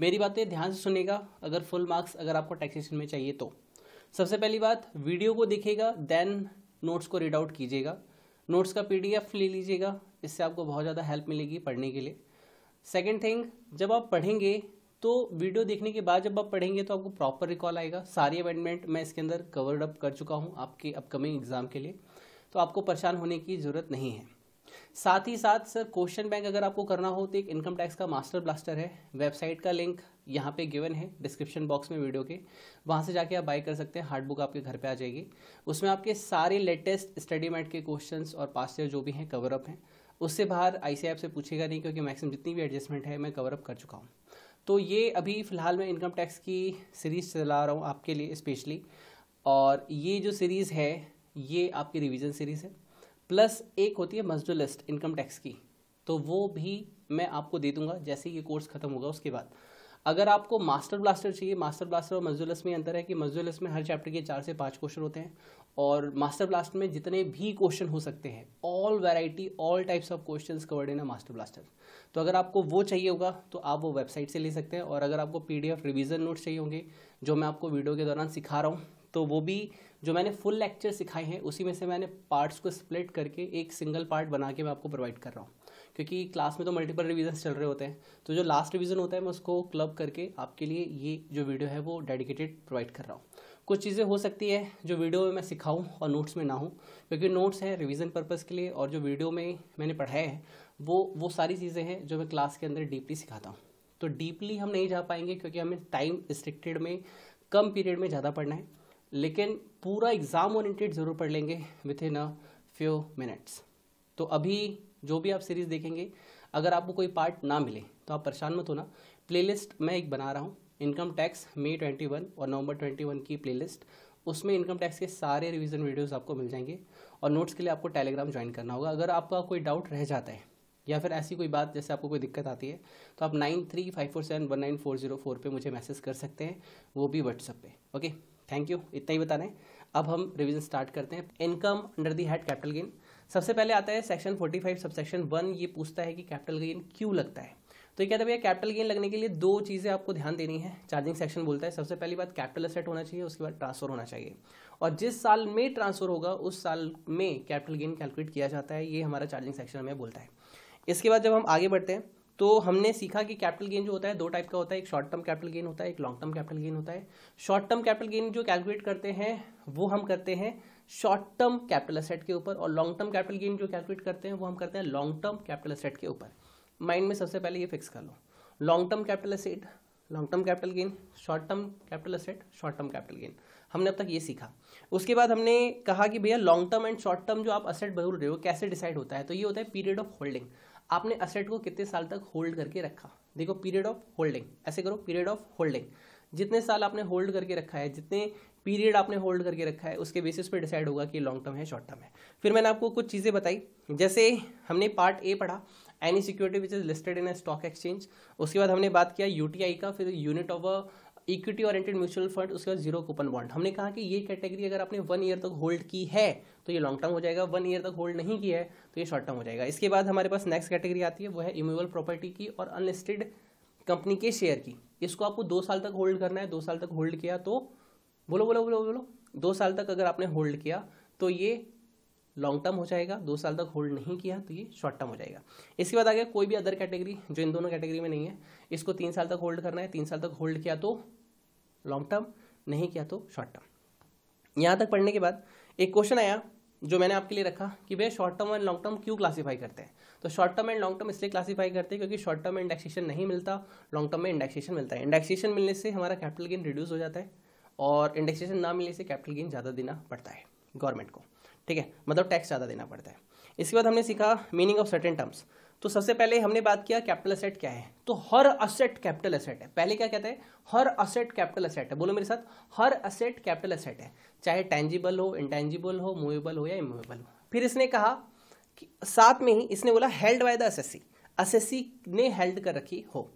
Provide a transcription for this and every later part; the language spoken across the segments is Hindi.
मेरी बातें ध्यान से सुनेगा अगर फुल मार्क्स अगर आपको टैक्सेशन में चाहिए तो सबसे पहली बात वीडियो को देखेगा देन नोट्स को रीड आउट कीजिएगा नोट्स का पीडीएफ ले लीजिएगा इससे आपको बहुत ज़्यादा हेल्प मिलेगी पढ़ने के लिए सेकेंड थिंग जब आप पढ़ेंगे तो वीडियो देखने के बाद जब आप पढ़ेंगे तो आपको प्रॉपर रिकॉल आएगा सारी अमेंडमेंट मैं इसके अंदर कवर्ड अप कर चुका हूँ आपके अपकमिंग एग्ज़ाम के लिए तो आपको परेशान होने की ज़रूरत नहीं है साथ ही साथ सर क्वेश्चन बैंक अगर आपको करना हो तो एक इनकम टैक्स का मास्टर ब्लास्टर है वेबसाइट का लिंक यहाँ पे गिवन है डिस्क्रिप्शन बॉक्स में वीडियो के वहाँ से जाके आप बाई कर सकते हैं हार्ड बुक आपके घर पे आ जाएगी उसमें आपके सारे लेटेस्ट स्टडी मैट के क्वेश्चन और पास्ट ईयर जो भी हैं कवर अप हैं उससे बाहर आई से पूछेगा नहीं क्योंकि मैक्सिमम जितनी भी एडजस्टमेंट है मैं कवरअप कर चुका हूँ तो ये अभी फ़िलहाल मैं इनकम टैक्स की सीरीज़ चला रहा हूँ आपके लिए स्पेशली और ये जो सीरीज़ है ये आपकी रिविज़न सीरीज़ है प्लस एक होती है मजदूर लिस्ट इनकम टैक्स की तो वो भी मैं आपको दे दूंगा जैसे ये कोर्स खत्म होगा उसके बाद अगर आपको मास्टर ब्लास्टर चाहिए मास्टर ब्लास्टर और मजदूर लिस्ट में अंतर है कि मजदूर लिस्ट में हर चैप्टर के चार से पाँच क्वेश्चन होते हैं और मास्टर ब्लास्टर में जितने भी क्वेश्चन हो सकते हैं all variety all types of question covered in a master blaster तो अगर आपको वो चाहिए होगा तो आप वो वेबसाइट से ले सकते हैं और अगर आपको पीडीएफ रिवीजन नोट्स चाहिए होंगे जो मैं आपको वीडियो के दौरान सिखा रहा हूँ तो वो भी जो मैंने फुल लेक्चर सिखाए हैं उसी में से मैंने पार्ट्स को स्प्लिट करके एक सिंगल पार्ट बना के मैं आपको प्रोवाइड कर रहा हूँ क्योंकि क्लास में तो मल्टीपल रिविजन चल रहे होते हैं तो जो लास्ट रिविजन होता है मैं उसको क्लब करके आपके लिए ये जो वीडियो है वो डेडिकेटेड प्रोवाइड कर रहा हूँ कुछ चीज़ें हो सकती है जो वीडियो में मैं सिखाऊँ और नोट्स में ना हूँ क्योंकि नोट्स हैं रिविज़न पर्पज़ के लिए और जो वीडियो में मैंने पढ़ाया है वो वो सारी चीज़ें हैं जो मैं क्लास के अंदर डीपली सिखाता हूँ तो डीपली हम नहीं जा पाएंगे क्योंकि हमें टाइम रिस्ट्रिक्टेड में कम पीरियड में ज़्यादा पढ़ना है लेकिन पूरा एग्ज़ाम ओरिएंटेड ज़रूर पढ़ लेंगे within a few minutes तो अभी जो भी आप सीरीज़ देखेंगे अगर आपको कोई पार्ट ना मिले तो आप परेशान मत होना प्लेलिस्ट मैं एक बना रहा हूँ इनकम टैक्स मे 21 और नवंबर 21 की प्लेलिस्ट उसमें इनकम टैक्स के सारे रिवीजन वीडियोस आपको मिल जाएंगे और नोट्स के लिए आपको टेलीग्राम ज्वाइन करना होगा अगर आपका कोई डाउट रह जाता है या फिर ऐसी कोई बात जैसे आपको कोई दिक्कत आती है तो आप nine three five four seven one nine four zero four पर मुझे मैसेज कर सकते हैं वो भी व्हाट्सएप पे ओके थैंक यू इतना ही बता रहे हैं अब हम रिवीजन स्टार्ट करते हैं income under the head capital gain सबसे पहले आता है सेक्शन 45 सब सेक्शन वन ये पूछता है कि कैपिटल गेन क्यों लगता है तो ये कहता है भैया कैपिटल गेन लगने के लिए दो चीज़ें आपको ध्यान देनी है चार्जिंग सेक्शन बोलता है सबसे पहली बात कैपिटल असेट होना चाहिए उसके बाद ट्रांसफर होना चाहिए और जिस साल में ट्रांसफर होगा उस साल में कैपिटल गेन कैलकुलेट किया जाता है ये हमारा चार्जिंग सेक्शन हमें बोलता है इसके बाद जब हम आगे बढ़ते हैं तो हमने सीखा कि कैपिटल गेन जो होता है दो टाइप का होता है एक शॉर्ट टर्म कैपिटल गेन होता है एक लॉन्ग टर्म कैपिटल गेन होता है शॉर्ट टर्म कैपिटल गेन जो कैलकुलेट करते हैं वो हम करते हैं शॉर्ट टर्म कैपिटल असेट के ऊपर और लॉन्ग टर्म कैपिटल गेन जो कैलकुलेट करते हैं वो हम करते हैं लॉन्ग टर्म कैपिटल असेट के ऊपर माइंड में सबसे पहले ये फिक्स कर लो long term capital asset long term capital gain short term capital asset short term capital gain हमने अब तक ये सीखा उसके बाद हमने कहा कि भैया long term and short term जो आप असेट बदल रहे हो कैसे डिसाइड होता है तो ये होता है पीरियड ऑफ होल्डिंग आपने असेट को कितने साल तक होल्ड करके रखा देखो पीरियड ऑफ होल्डिंग ऐसे करो पीरियड ऑफ होल्डिंग जितने साल आपने होल्ड करके रखा है जितने पीरियड आपने होल्ड करके रखा है उसके बेसिस पे डिसाइड होगा कि लॉन्ग टर्म है शॉर्ट टर्म है फिर मैंने आपको कुछ चीज़ें बताई जैसे हमने पार्ट ए पढ़ा any security which is listed in a stock exchange उसके बाद हमने बात किया यूटीआई का फिर unit of a equity oriented mutual fund उसके बाद जीरो कूपन बॉन्ड हमने कहा कि ये कैटेगरी अगर आपने वन ईयर तक होल्ड की है तो ये लॉन्ग टर्म हो जाएगा वन ईयर तक होल्ड नहीं किया है तो ये शॉर्ट टर्म हो जाएगा इसके बाद हमारे पास नेक्स्ट कैटेगरी आती है वो है इमूवेबल प्रॉपर्टी की और अनलिस्टेड कंपनी के शेयर की इसको आपको दो साल तक होल्ड करना है दो साल तक होल्ड किया तो बोलो बोलो बोलो बोलो दो साल तक अगर आपने होल्ड किया तो ये लॉन्ग टर्म हो जाएगा दो साल तक होल्ड नहीं किया तो ये शॉर्ट टर्म हो जाएगा इसके बाद आ गया कोई भी अदर कैटेगरी जो इन दोनों कैटेगरी में नहीं है इसको तीन साल तक होल्ड करना है तीन साल तक होल्ड किया तो लॉन्ग टर्म नहीं किया तो शॉर्ट टर्म यहाँ तक पढ़ने के बाद एक क्वेश्चन आया जो मैंने आपके लिए रखा कि भैया short term and long term क्यों क्लासीफाई करते हैं तो short term and long term इसलिए क्लासीफाई करते हैं क्योंकि शॉर्ट टर्म में इंडेक्सेशन नहीं मिलता लॉन्ग टर्म में इंडेक्सेशन मिलता है इंडेक्सेशन मिलने से हमारा कैपिटल गेन रिड्यूस हो जाता है और इंडेक्सेशन ना मिलने से कैपिटल गेन ज़्यादा देना पड़ता है गवर्नमेंट को ठीक है मतलब टैक्स ज़्यादा देना पड़ता है इसके बाद हमने सीखा मीनिंग ऑफ सर्टेन टर्म्स तो सबसे पहले हमने बात किया कैपिटल असेट क्या है तो हर असेट कैपिटल असेट है पहले क्या कहते हैं हर असेट कैपिटल असेट है बोलो मेरे साथ हर असेट कैपिटल असेट है चाहे टेंजिबल हो इंटेंजिबल हो मूवेबल हो या इमूवेबल हो फिर इसने कहा कि साथ में ही इसने बोला held by the assessee assessee ने हेल्ड कर रखी हो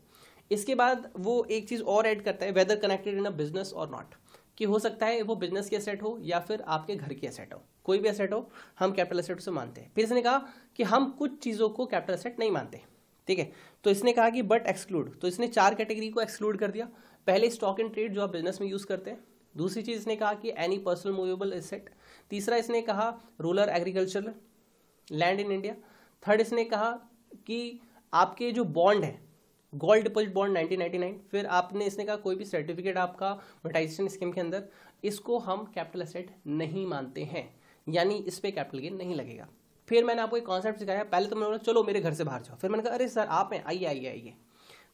इसके बाद वो एक चीज़ और ऐड करता है whether connected in a business और नॉट कि हो सकता है वो बिजनेस की असेट हो या फिर आपके घर की असेट हो कोई भी असेट हो हम कैपिटल असेट से मानते हैं फिर इसने कहा कि हम कुछ चीज़ों को कैपिटल असेट नहीं मानते ठीक है तो इसने कहा कि बट एक्सक्लूड तो इसने चार कैटेगरी को एक्सक्लूड कर दिया पहले स्टॉक एंड ट्रेड जो आप बिजनेस में यूज़ करते हैं दूसरी चीज़ इसने कहा कि एनी पर्सनल मूवेबल एसेट तीसरा इसने कहा rural agriculture land in India third इसने कहा कि आपके जो बॉन्ड है गोल्ड डिपोजिट बॉन्ड 1999 फिर आपने इसने कहा कोई भी सर्टिफिकेट आपका मोटाइजेशन स्कीम के अंदर इसको हम कैपिटल एसेट नहीं मानते हैं यानी इस पर कैपिटल गेन नहीं लगेगा फिर मैंने आपको एक कॉन्सेप्ट सिखाया पहले तो मैंने बोला चलो मेरे घर से बाहर जाओ फिर मैंने कहा अरे सर आप हैं आइए आइए आइए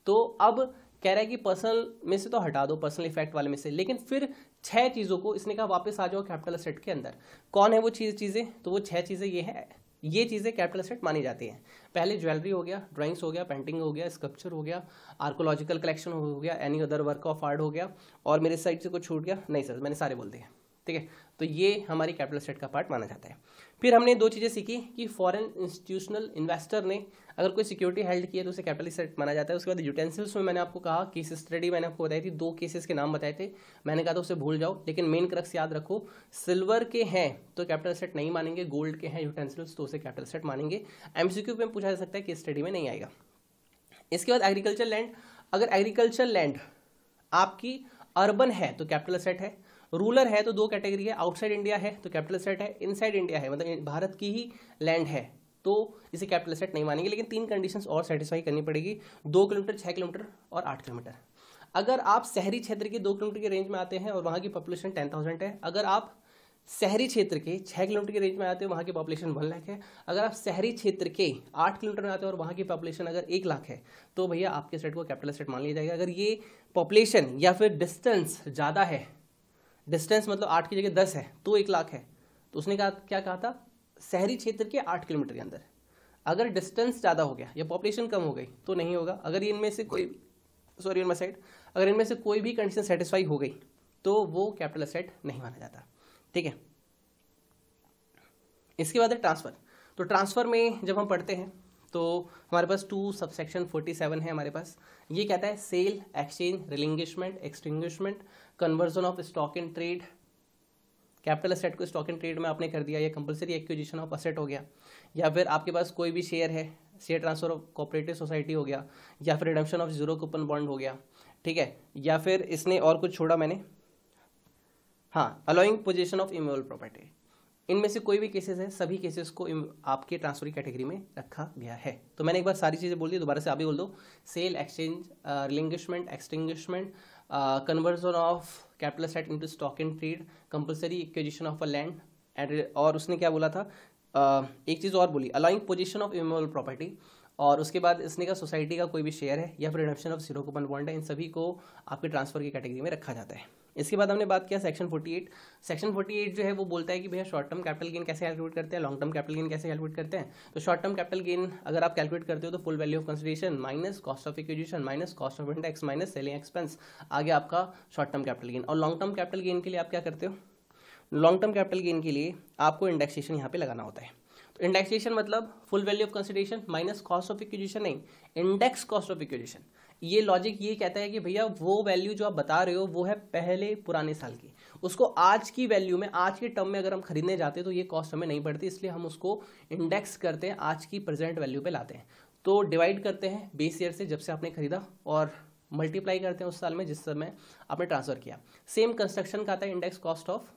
तो अब कह रहा है कि पर्सनल में से तो हटा दो पर्सनल इफेक्ट वाले में से लेकिन फिर छह चीज़ों को इसने कहा वापस आ जाओ कैपिटल असेट के अंदर कौन है वो चीज़ चीज़ें तो वो छह चीज़ें ये है ये चीज़ें कैपिटल एसेट मानी जाती हैं पहले ज्वेलरी हो गया ड्राइंग्स हो गया पेंटिंग हो गया स्कल्पचर हो गया आर्कोलॉजिकल कलेक्शन हो गया any other work of art हो गया और मेरे साइड से कुछ छूट गया नहीं सर मैंने सारे बोल दिए ठीक है तो ये हमारी कैपिटल एसेट का पार्ट माना जाता है फिर हमने दो चीज़ें सीखी कि फॉरेन इंस्टीट्यूशनल इन्वेस्टर ने अगर कोई सिक्योरिटी हेल्ड की है तो उसे कैपिटल सेट माना जाता है उसके बाद यूटेंसिल्स में मैंने आपको कहा केस स्टडी मैंने आपको बताई थी दो केसेस के नाम बताए थे मैंने कहा था उसे भूल जाओ लेकिन मेन क्रक्स याद रखो सिल्वर के हैं तो कैपिटल सेट नहीं मानेंगे गोल्ड के हैं यूटेंसिल्स तो उसे कैपिटल सेट मानेंगे एमसीक्यू में पूछा जा सकता है केस स्टडी में नहीं आएगा इसके बाद एग्रीकल्चर लैंड अगर एग्रीकल्चर लैंड आपकी अर्बन है तो कैपिटल सेट है रूलर है तो दो कैटेगरी है आउटसाइड इंडिया है तो कैपिटल सेट है इनसाइड इंडिया है मतलब भारत की ही लैंड है तो इसे कैपिटल सेट नहीं मानेंगे लेकिन तीन कंडीशंस और सेटिस्फाई करनी पड़ेगी दो किलोमीटर छः किलोमीटर और आठ किलोमीटर अगर आप शहरी क्षेत्र के दो किलोमीटर के रेंज में आते हैं और वहाँ की पॉपुलेशन टेन थाउजेंड है अगर आप शहरी क्षेत्र के छः किलोमीटर के रेंज में आते हैं वहाँ की पॉपुलेशन वन लाख है अगर आप शहरी क्षेत्र के आठ किलोमीटर में आते हैं और वहाँ की पॉपुलेशन अगर एक लाख है तो भैया आपके सेट को कैपिटल सेट मान लिया जाएगा अगर ये पॉपुलेशन या फिर डिस्टेंस ज़्यादा है डिस्टेंस मतलब आठ की जगह दस है तो एक लाख है तो उसने कहा क्या कहा था शहरी क्षेत्र के आठ किलोमीटर के अंदर अगर डिस्टेंस ज़्यादा हो गया या पॉपुलेशन कम हो गई तो नहीं होगा अगर इनमें से कोई सॉरी ऑन माई साइड अगर इनमें से कोई भी कंडीशन सेटिस्फाई हो गई तो वो कैपिटल असेट नहीं माना जाता ठीक है इसके बाद है ट्रांसफ़र तो ट्रांसफ़र में जब हम पढ़ते हैं तो हमारे पास टू सबसेक्शन फोर्टी सेवन है हमारे पास ये कहता है sale exchange relinquishment extinguishment conversion of stock and trade capital asset को स्टॉक एंड ट्रेड में आपने कर दिया या कंपलसरी एक्विजिशन ऑफ असेट हो गया या फिर आपके पास कोई भी शेयर है share transfer of cooperative society हो गया या फिर redemption of zero coupon bond हो गया ठीक है या फिर इसने और कुछ छोड़ा मैंने हाँ allowing possession of immovable property इनमें से कोई भी केसेस है सभी केसेस को आपके ट्रांसफर की कैटेगरी में रखा गया है तो मैंने एक बार सारी चीज़ें बोल दी दोबारा से आप भी बोल दो sale exchange relinquishment extinguishment conversion of capital asset into stock and trade compulsory acquisition of a land and और उसने क्या बोला था uh, एक चीज़ और बोली allowing possession of immovable property और उसके बाद इसने का सोसाइटी का कोई भी शेयर है या फिर redemption of zero coupon bond है इन सभी को आपके ट्रांसफर की कैटेगरी में रखा जाता है इसके बाद हमने बात किया सेक्शन 48 सेक्शन 48 जो है वो बोलता है कि भैया शॉर्ट टर्म कैपिटल गेन कैसे कैलकुलेट करते हैं लॉन्ग टर्म कैपिटल गेन कैसे कैलकुलेट करते हैं तो शॉर्ट टर्म कैपिटल गेन अगर आप कैलकुलेट करते हो तो full value of consideration minus cost of acquisition minus cost of index minus selling expense आगे आपका शॉर्ट टर्म कैपिटल गेन और लॉन्ग टर्म कैपिटल गेन के लिए आप क्या करते हो लॉन्ग टर्म कैपिटल गेन के लिए आपको इंडेक्सेशन यहाँ पे लगाना होता है तो इंडेक्सेशन मतलब full value of consideration minus cost of acquisition नहीं इंडेक्स कॉस्ट ऑफ इक्विजिशन ये लॉजिक ये कहता है कि भैया वो वैल्यू जो आप बता रहे हो वो है पहले पुराने साल की उसको आज की वैल्यू में आज के टर्म में अगर हम खरीदने जाते हैं तो ये कॉस्ट हमें नहीं पड़ती इसलिए हम उसको इंडेक्स करते हैं आज की प्रेजेंट वैल्यू पे लाते हैं तो डिवाइड करते हैं बेस ईयर से जब से आपने खरीदा और मल्टीप्लाई करते हैं उस साल में जिस समय आपने ट्रांसफर किया सेम कंस्ट्रक्शन का आता है इंडेक्स कॉस्ट ऑफ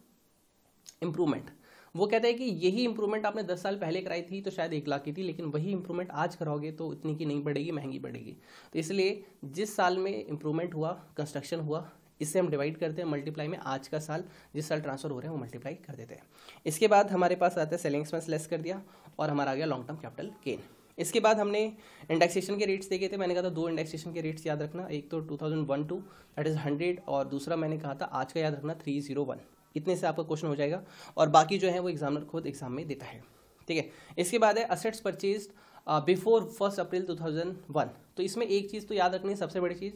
इंप्रूवमेंट वो कहता है कि यही इंप्रूवमेंट आपने दस साल पहले कराई थी तो शायद एक लाख की थी लेकिन वही इंप्रूवमेंट आज कराओगे तो इतनी की नहीं बढ़ेगी महंगी बढ़ेगी तो इसलिए जिस साल में इंप्रूवमेंट हुआ कंस्ट्रक्शन हुआ इससे हम डिवाइड करते हैं मल्टीप्लाई में आज का साल जिस साल ट्रांसफर हो रहे हैं वो मल्टीप्लाई कर देते हैं इसके बाद हमारे पास आता है सेलिंग एक्सपेंस लेस कर दिया और हमारा आ गया लॉन्ग टर्म कैपिटल गेन इसके बाद हमने इंडेक्सेशन के रेट्स देखे थे मैंने कहा था दो इंडेक्सेशन के रेट्स याद रखना एक तो two thousand one two that is hundred और दूसरा मैंने कहा था आज का याद रखना थ्री जीरो वन इतने से आपका क्वेश्चन हो जाएगा और बाकी जो है वो एग्जामिनर खुद एग्जाम में देता है ठीक है इसके बाद है assets purchase before first April 2001 तो इसमें एक चीज़ तो याद रखनी है सबसे बड़ी चीज़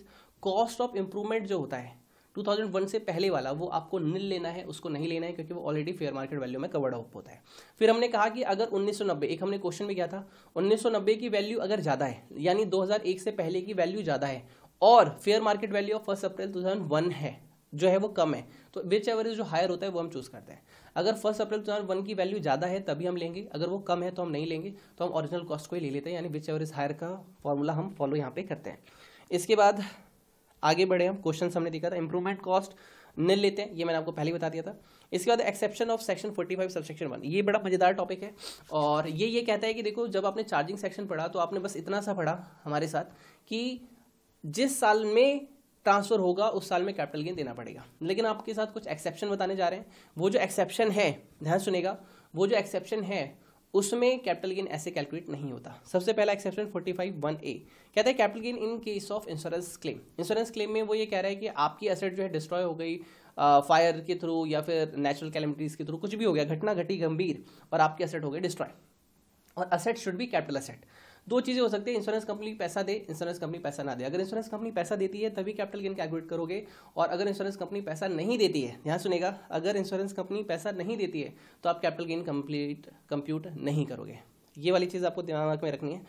कॉस्ट ऑफ इंप्रूवमेंट जो होता है 2001 से पहले वाला वो आपको नील लेना है उसको नहीं लेना है क्योंकि वो ऑलरेडी फेयर मार्केट वैल्यू में कवर्ड अप होता है फिर हमने कहा कि अगर 1990 एक हमने क्वेश्चन में किया था 1990 की वैल्यू अगर ज़्यादा है यानी 2001 से पहले की वैल्यू ज़्यादा है और fair market value of first April 2001 है जो है वो कम है तो विच एवरेज जो हायर होता है वो हम चूज़ करते हैं अगर फर्स्ट अप्रैल टू वन की वैल्यू ज़्यादा है तभी हम लेंगे अगर वो कम है तो हम नहीं लेंगे तो हम ओरिजिनल कॉस्ट को ही ले लेते हैं यानी विच एवरेज हायर का फॉर्मूला हम फॉलो यहाँ पे करते हैं इसके बाद आगे बढ़े हम क्वेश्चन हमने देखा था इंप्रूवमेंट कॉस्ट निल लेते हैं ये मैंने आपको पहले बता दिया था इसके बाद exception of section 45 five subsection one ये बड़ा मज़ेदार टॉपिक है और ये ये कहता है कि देखो जब आपने चार्जिंग सेक्शन पढ़ा तो आपने बस इतना सा पढ़ा हमारे साथ कि जिस साल में ट्रांसफर होगा उस साल में कैपिटल गेन देना पड़ेगा लेकिन आपके साथ कुछ एक्सेप्शन बताने जा रहे हैं वो जो एक्सेप्शन है ध्यान सुनेगा वो जो एक्सेप्शन है उसमें कैपिटल गेन ऐसे कैलकुलेट नहीं होता सबसे पहला exception forty five one A कहता है capital gain in case of insurance claim insurance claim में वो ये कह रहा है कि आपकी असेट जो है डिस्ट्रॉय हो गई फायर के थ्रू या फिर नेचुरल कैलमिटीज के थ्रू कुछ भी हो गया घटना घटी गंभीर और आपकी असेट हो गई डिस्ट्रॉय और asset should be capital asset दो चीज़ें हो सकती है इंश्योरेंस कंपनी पैसा दे इंश्योरेंस कंपनी पैसा ना दे अगर इंश्योरेंस कंपनी पैसा देती है तभी कैपिटल गेन कैलकुलेट करोगे और अगर इंश्योरेंस कंपनी पैसा नहीं देती है ध्यान सुनेगा अगर इंश्योरेंस कंपनी पैसा नहीं देती है तो आप कैपिटल गेन कंप्लीट कंप्यूट नहीं करोगे ये वाली चीज़ आपको दिमाग में रखनी है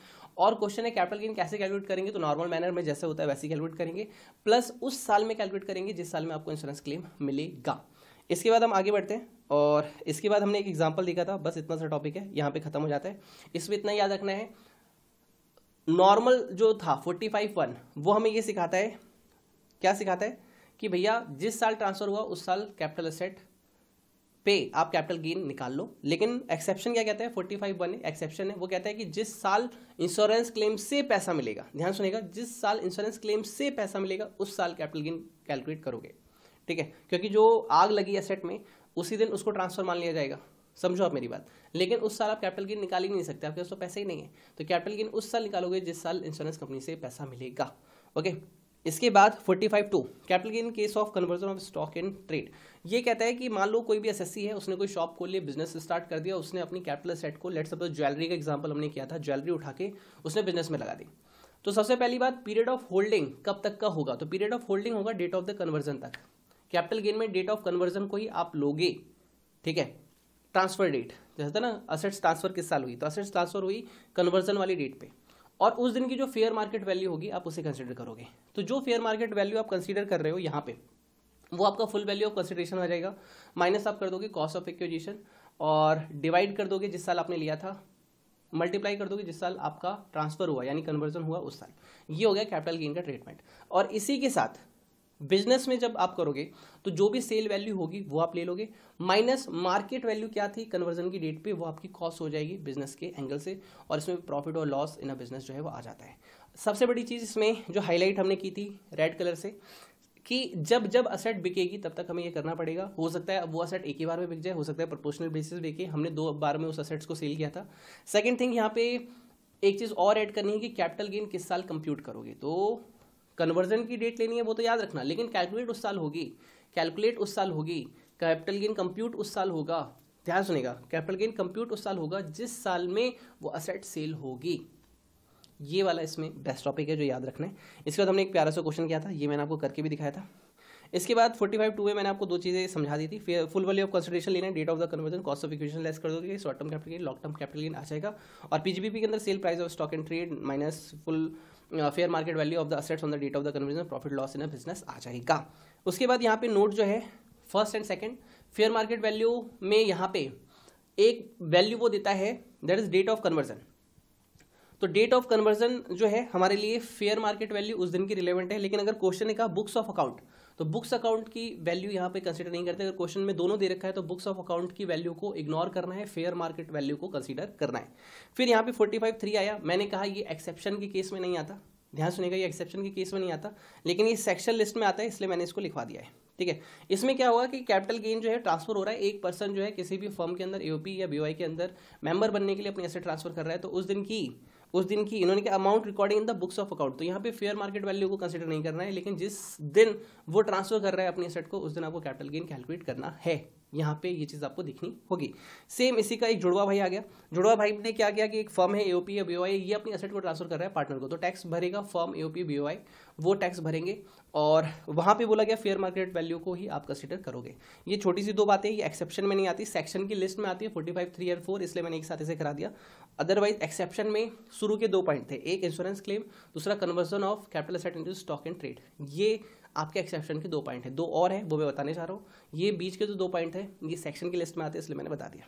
और क्वेश्चन है कैपिटल गेन कैसे कैलकुलेट करेंगे तो नॉर्मल मैनर में जैसे होता है वैसे कैलकुलेट करेंगे प्लस उस साल में कैलकुलेट करेंगे जिस साल में आपको इंश्योरेंस क्लेम मिलेगा इसके बाद हम आगे बढ़ते हैं और इसके बाद हमने एक एग्जाम्पल देखा था बस इतना सा टॉपिक है यहाँ पे खत्म हो जाता है इसमें इतना याद रखना है नॉर्मल जो था फोर्टी फाइव वन वो हमें ये सिखाता है क्या सिखाता है कि भैया जिस साल ट्रांसफर हुआ उस साल कैपिटल असेट पे आप कैपिटल गेन निकाल लो लेकिन एक्सेप्शन क्या कहता है फोर्टी फाइव वन एक्सेप्शन है वो कहता है कि जिस साल इंश्योरेंस क्लेम से पैसा मिलेगा ध्यान सुनेगा जिस साल इंश्योरेंस क्लेम से पैसा मिलेगा उस साल कैपिटल गेन कैलकुलेट करोगे ठीक है क्योंकि जो आग लगी असेट में उसी दिन उसको ट्रांसफर मान लिया जाएगा समझो आप मेरी बात लेकिन उस साल आप कैपिटल गेन निकाल ही नहीं सकते आपके पास तो पैसे ही नहीं है तो कैपिटल गेन उस साल निकालोगे जिस साल इंश्योरेंस कंपनी से पैसा मिलेगा ओके इसके बाद forty five two capital gain case of conversion of stock and trade ये कहता है कि मान लो कोई भी एसएससी है उसने कोई शॉप खोल लिया बिजनेस स्टार्ट कर दिया उसने अपनी कैपिटल सेट को लेट सपोज ज्वेलरी का एग्जाम्पल हमने किया था ज्वेलरी उठा के उसने बिजनेस में लगा दी तो सबसे पहली बात पीरियड ऑफ होल्डिंग कब तक का होगा तो पीरियड ऑफ होल्डिंग होगा डेट ऑफ द कन्वर्जन तक कैपिटल गेन में डेट ऑफ कन्वर्जन को ही आप लोगे ठीक है ट्रांसफर डेट जैसे था ना असेट्स ट्रांसफर किस साल हुई तो असेट्स ट्रांसफर हुई कन्वर्जन वाली डेट पे और उस दिन की जो फेयर मार्केट वैल्यू होगी आप उसे कंसिडर करोगे तो जो फेयर मार्केट वैल्यू आप कंसिडर कर रहे हो यहाँ पे वो आपका फुल वैल्यू ऑफ कंसिडरेशन आ जाएगा माइनस आप कर दोगे कॉस्ट ऑफ एक्विजिशन और डिवाइड कर दोगे जिस साल आपने लिया था मल्टीप्लाई कर दोगे जिस साल आपका ट्रांसफर हुआ यानी कन्वर्जन हुआ उस साल ये हो गया कैपिटल गेन का ट्रीटमेंट और इसी के साथ बिजनेस में जब आप करोगे तो जो भी सेल वैल्यू होगी वो आप ले लोगे माइनस मार्केट वैल्यू क्या थी कन्वर्जन की डेट पे वो आपकी कॉस्ट हो जाएगी बिजनेस के एंगल से और इसमें प्रॉफिट और लॉस इन अ बिजनेस जो है वो आ जाता है सबसे बड़ी चीज़ इसमें जो हाईलाइट हमने की थी रेड कलर से कि जब जब असेट बिकेगी तब तक हमें ये करना पड़ेगा हो सकता है वो असेट एक ही बार में बिक जाए हो सकता है प्रोपोर्शनल बेसिस बिके हमने दो बार में उस असेट्स को सेल किया था सेकेंड थिंग यहाँ पे एक चीज़ और ऐड करनी है कि कैपिटल गेन किस साल कंप्यूट करोगे तो कन्वर्जन की डेट लेनी है वो तो याद रखना लेकिन कैलकुलेट उस साल होगी कैलकुलेट उस साल होगी कैपिटल गेन कंप्यूट उस साल होगा ध्यान सुनेगा कैपिटल गेन कंप्यूट उस साल होगा जिस साल में वो असेट सेल होगी ये वाला इसमें बेस्ट टॉपिक है जो याद रखना है इसके बाद हमने एक प्यारा सा क्वेश्चन किया था ये मैंने आपको करके भी दिखाया था इसके बाद फोर्टी फाइव टू में मैंने आपको दो चीज़ें समझा दी थी फिर फुल वैल्यू ऑफ कंसिडरेशन लेना date of the conversion cost of acquisition less कर दोगे short term capital gain long term capital gain आ जाएगा और पीजीबीपी के अंदर sale price of stock and trade minus full fair market value of the assets on the date of the conversion profit loss in a business आ जाएगा उसके बाद यहाँ पे नोट जो है first and second fair market value में यहाँ पे एक वैल्यू वो देता है that is date of conversion तो डेट ऑफ कन्वर्जन जो है हमारे लिए फेयर मार्केट वैल्यू उस दिन की रिलेवेंट है लेकिन अगर क्वेश्चन है कहा बुक्स ऑफ अकाउंट तो बुक्स अकाउंट की वैल्यू यहाँ पे कंसिडर नहीं करते अगर क्वेश्चन में दोनों दे रखा है तो बुक्स ऑफ अकाउंट की वैल्यू को इग्नोर करना है फेयर मार्केट वैल्यू को कंसिडर करना है फिर यहाँ पे फोर्टी फाइव थ्री आया मैंने कहा ये एक्सेप्शन के केस में नहीं आता ध्यान सुनेगा ये एक्सेप्शन के केस में नहीं आता लेकिन ये सेक्शन लिस्ट में आता है इसलिए मैंने इसको लिखवा दिया है ठीक है इसमें क्या होगा कि कैपिटल गेन जो है ट्रांसफर हो रहा है एक पर्सन जो है किसी भी फर्म के अंदर एओपी या बीओआई के अंदर मेंबर बनने के लिए अपनी ऐसे ट्रांसफर कर रहा है तो उस दिन की उस दिन की इन्होंने क्या amount recording in the books of account तो यहाँ पे फेयर मार्केट वैल्यू को कंसिडर नहीं करना है लेकिन जिस दिन वो ट्रांसफर कर रहा है अपनी सेट को उस दिन आपको कैपिटल गेन कैलकुलेट करना है यहाँ पे ये चीज़ आपको दिखनी होगी सेम इसी का एक जुड़वा भाई आ गया जुड़वा भाई ने क्या किया कि एक फर्म है एओपी या बीओआई ये अपनी असेट को ट्रांसफर कर रहा है पार्टनर को तो टैक्स भरेगा फर्म एओपी बीओआई वो टैक्स भरेंगे और वहाँ पे बोला गया फेयर मार्केट वैल्यू को ही आप कंसिडर करोगे ये छोटी सी दो बातें ये एक्सेप्शन में नहीं आती सेक्शन की लिस्ट में आती है forty five three and four इसलिए मैंने एक साथ इसे करा दिया अदरवाइज एक्सेप्शन में शुरू के दो पॉइंट थे एक इंश्योरेंस क्लेम दूसरा conversion of capital asset into stock and trade ये आपके एक्सेप्शन के दो पॉइंट है दो और हैं वो मैं बताने चाह रहा हूँ ये बीच के जो दो पॉइंट है ये सेक्शन की लिस्ट में आते हैं इसलिए मैंने बता दिया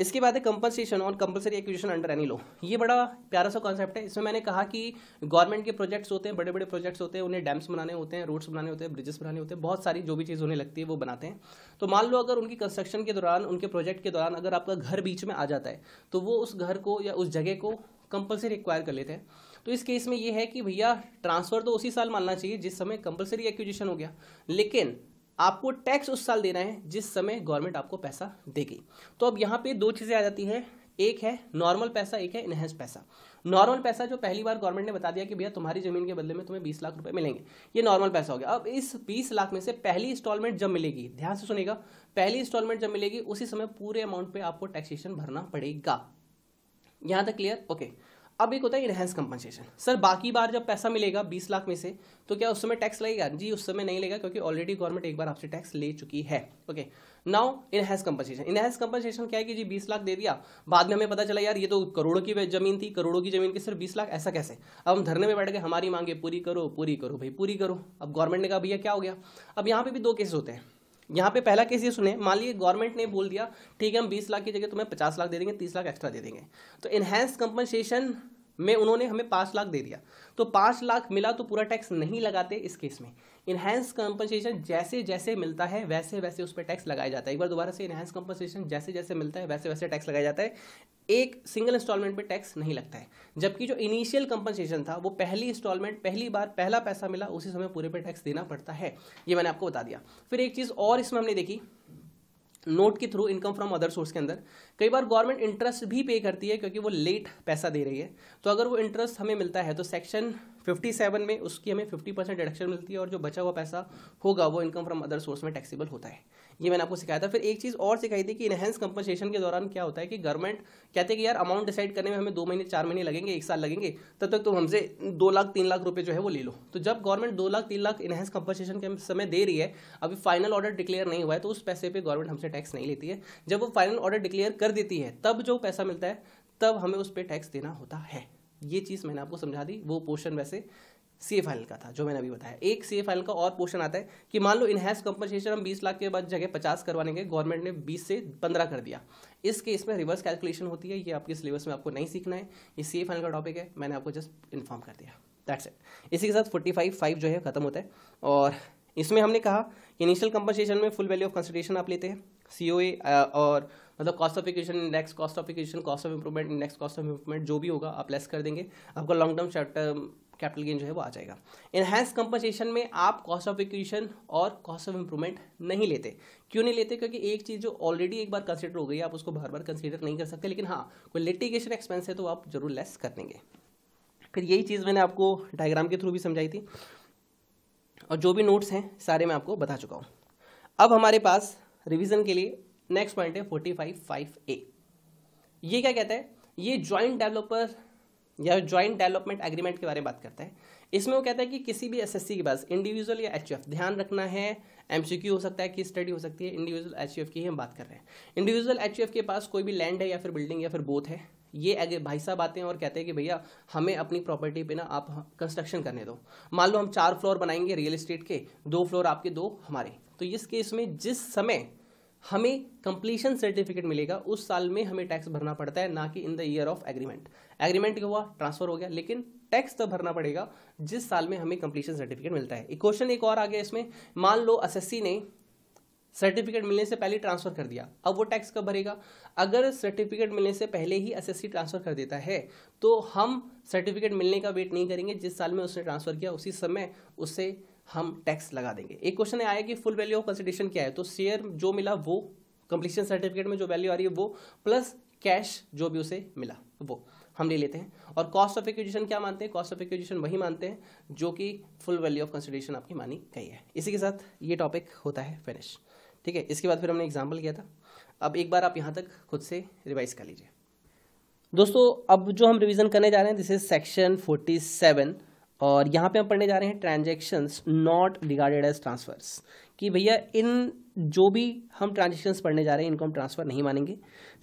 इसके बाद है कंपनसेशन और compulsory acquisition under any law ये बड़ा प्यारा सा कॉन्सेप्ट है इसमें मैंने कहा कि गवर्नमेंट के प्रोजेक्ट्स होते हैं बड़े बड़े प्रोजेक्ट्स होते हैं उन्हें डैम्स बनाने होते हैं रोड्स बनाने होते हैं ब्रिजेस बनाने होते हैं बहुत सारी जो भी चीज़ उन्हें लगती है वो बनाते हैं तो मान लो अगर उनकी कंस्ट्रक्शन के दौरान उनके प्रोजेक्ट के दौरान अगर आपका घर बीच में आ जाता है तो वो उस घर को या उस जगह को कंपल्सरी रिक्वायर कर लेते हैं तो इस केस में ये है कि भैया ट्रांसफर तो उसी साल मानना चाहिए जिस समय कंपलसरी एक्विजिशन हो गया लेकिन आपको टैक्स उस साल देना है जिस समय गवर्नमेंट आपको पैसा देगी तो अब यहाँ पे दो चीज़ें आ जाती हैं एक है नॉर्मल पैसा एक है इनहेंस पैसा नॉर्मल पैसा जो पहली बार गवर्नमेंट ने बता दिया कि भैया तुम्हारी जमीन के बदले में तुम्हें बीस लाख रुपए मिलेंगे ये नॉर्मल पैसा हो गया अब इस बीस लाख में से पहली इंस्टॉलमेंट जब मिलेगी ध्यान से सुनेगा पहली इंस्टॉलमेंट जब मिलेगी उसी समय पूरे अमाउंट पर आपको टैक्सेशन भरना पड़ेगा यहां तक क्लियर ओके okay. अब एक होता है इनहेंस कंपनसेशन सर बाकी बार जब पैसा मिलेगा बीस लाख में से तो क्या उस समय टैक्स लगेगा जी उस समय नहीं लगेगा क्योंकि ऑलरेडी गवर्नमेंट एक बार आपसे टैक्स ले चुकी है okay now enhance compensation enhance compensation क्या है कि जी बीस लाख दे दिया बाद में हमें पता चला यार ये तो करोड़ों की जमीन थी करोड़ों की जमीन की सर बीस लाख ऐसा कैसे अब हम धरने में बैठ गए हमारी मांगे पूरी करो पूरी करो भाई पूरी करो अब गवर्नमेंट ने कहा भैया क्या हो गया अब यहाँ पे भी दो केसेस होते हैं यहाँ पे पहला केस ये सुने मान लीजिए गवर्नमेंट ने बोल दिया ठीक है हम बीस लाख की जगह तुम्हें पचास लाख दे देंगे तीस लाख एक्स्ट्रा दे देंगे तो इन्हेंस कंपनसेशन में उन्होंने हमें पाँच लाख दे दिया तो पाँच लाख मिला तो पूरा टैक्स नहीं लगाते इस केस में इन्हेंस कंपनसेशन जैसे जैसे मिलता है वैसे वैसे उस पर टैक्स लगाया जाता है एक बार दोबारा से इनहेंस कंपनसेशन जैसे जैसे मिलता है वैसे वैसे टैक्स लगाया जाता है एक सिंगल इंस्टॉलमेंट पे टैक्स नहीं लगता है जबकि जो इनिशियल कंपनसेशन था वो पहली इंस्टॉलमेंट पहली बार पहला पैसा मिला उसी समय पूरे पे टैक्स देना पड़ता है ये मैंने आपको बता दिया फिर एक चीज़ और इसमें हमने देखी नोट के through income from other source के अंदर कई बार गवर्नमेंट इंटरेस्ट भी पे करती है क्योंकि वो लेट पैसा दे रही है तो अगर वो इंटरेस्ट हमें मिलता है तो सेक्शन 57 में उसकी हमें 50 परसेंट डिडक्शन मिलती है और जो बचा हुआ पैसा होगा वो इनकम फ्रॉम अदर सोर्स में टैक्सीबल होता है ये मैंने आपको सिखाया था फिर एक चीज़ और सिखाई थी कि इनहेंस कंपनसेशन के दौरान क्या होता है कि गवर्नमेंट कहते हैं कि यार अमाउंट डिसाइड करने में हमें दो महीने चार महीने लगेंगे एक साल लगेंगे तब तक तुम हमसे दो लाख तीन लाख रुपये जो है वो ले लो तो जब गवर्नमेंट दो लाख तीन लाख इनहेंस कंपनसेशन के समय दे रही है अभी फाइनल ऑर्डर डिक्लेयर नहीं हुआ है तो उस पैसे पर गवर्नमेंट हमसे टैक्स नहीं लेती है जब वो फाइनल ऑर्डर डिक्लेयर कर देती है तब जो पैसा मिलता है तब हमें उस पर टैक्स देना होता है ये चीज़ मैंने आपको समझा दी वो पोर्शन वैसे सी एफ का था जो मैंने अभी बताया एक सी एफ का और पोर्शन आता है कि मान लो इनहेंस कंपनसेशन हम 20 लाख के बाद जगह 50 करवाने के गवर्नमेंट ने 20 से 15 कर दिया इस केस में रिवर्स कैलकुलेशन होती है ये आपके सिलेबस में आपको नहीं सीखना है ये सी एफ का टॉपिक है मैंने आपको जस्ट इन्फॉर्म कर दिया दैट्स इट इसी के साथ फोर्टी फाइव फाइव जो है खत्म होता है और इसमें हमने कहा कि इनिशियल कंपनसेशन में फुल वैल्यू ऑफ कंसिडेशन आप लेते हैं सी और मतलब cost of acquisition index cost of acquisition cost of improvement index cost of improvement जो भी होगा आप लेस कर देंगे आपका long term short term capital gain जो है वो आ जाएगा इनहेंस कंपनसेशन में आप कॉस्ट ऑफ एक्विजिशन और कॉस्ट ऑफ इंप्रूवमेंट नहीं लेते क्यों नहीं लेते क्योंकि एक चीज़ जो ऑलरेडी एक बार कंसिडर हो गई आप उसको बार बार कंसिडर नहीं कर सकते लेकिन हाँ कोई लिटिगेशन एक्सपेंस है तो आप जरूर लेस कर देंगे फिर यही चीज़ मैंने आपको डायग्राम के थ्रू भी समझाई थी और जो भी नोट्स हैं सारे मैं आपको बता चुका हूँ अब हमारे पास रिविजन के लिए नेक्स्ट पॉइंट है फोर्टी फाइव फाइव ए ये क्या कहता है ये ज्वाइंट डेवलपर या ज्वाइंट डेवलपमेंट एग्रीमेंट के बारे में बात करते हैं इसमें वो कहता है कि किसी भी एस के पास इंडिविजुअल या एच ध्यान रखना है एम हो सकता है की स्टडी हो सकती है इंडिविजुअल एच की हम बात कर रहे हैं इंडिविजुअल एच के पास कोई भी लैंड है या फिर बिल्डिंग या फिर बोथ है ये भाई साहब आते हैं और कहते हैं कि भैया हमें अपनी प्रॉपर्टी पे ना आप कंस्ट्रक्शन करने दो मान लो हम चार फ्लोर बनाएंगे रियल इस्टेट के दो फ्लोर आपके दो हमारे तो इस केस में जिस समय हमें कंप्लीशन सर्टिफिकेट मिलेगा उस साल में हमें टैक्स भरना पड़ता है ना कि in the year of agreement agreement क्या हुआ ट्रांसफर हो गया लेकिन टैक्स तब भरना पड़ेगा जिस साल में हमें कंप्लीशन सर्टिफिकेट मिलता है क्वेश्चन एक और आ गया इसमें मान लो एस ने सर्टिफिकेट मिलने से पहले ट्रांसफर कर दिया अब वो टैक्स कब भरेगा अगर सर्टिफिकेट मिलने से पहले ही एस ट्रांसफर कर देता है तो हम सर्टिफिकेट मिलने का वेट नहीं करेंगे जिस साल में उसने ट्रांसफर किया उसी समय उससे हम टैक्स लगा देंगे एक क्वेश्चन आया कि फुल वैल्यू ऑफ कंसिडेशन क्या है तो शेयर जो मिला वो कंप्लीशन सर्टिफिकेट में जो वैल्यू आ रही है वो प्लस कैश जो भी उसे मिला वो हम ले लेते हैं और कॉस्ट ऑफ एक्विजिशन क्या मानते हैं कॉस्ट ऑफ एक्विजिशन वही मानते हैं जो कि फुल वैल्यू ऑफ कंसिडेशन आपकी मानी गई है इसी के साथ ये टॉपिक होता है फिनिश ठीक है इसके बाद फिर हमने एग्जाम्पल किया था अब एक बार आप यहाँ तक खुद से रिवाइज कर लीजिए दोस्तों अब जो हम रिवीजन करने जा रहे हैं this is section forty seven और यहाँ पे हम पढ़ने जा रहे हैं transactions not regarded as transfers कि भैया इन जो भी हम ट्रांजेक्शन्स पढ़ने जा रहे हैं इनको हम ट्रांसफ़र नहीं मानेंगे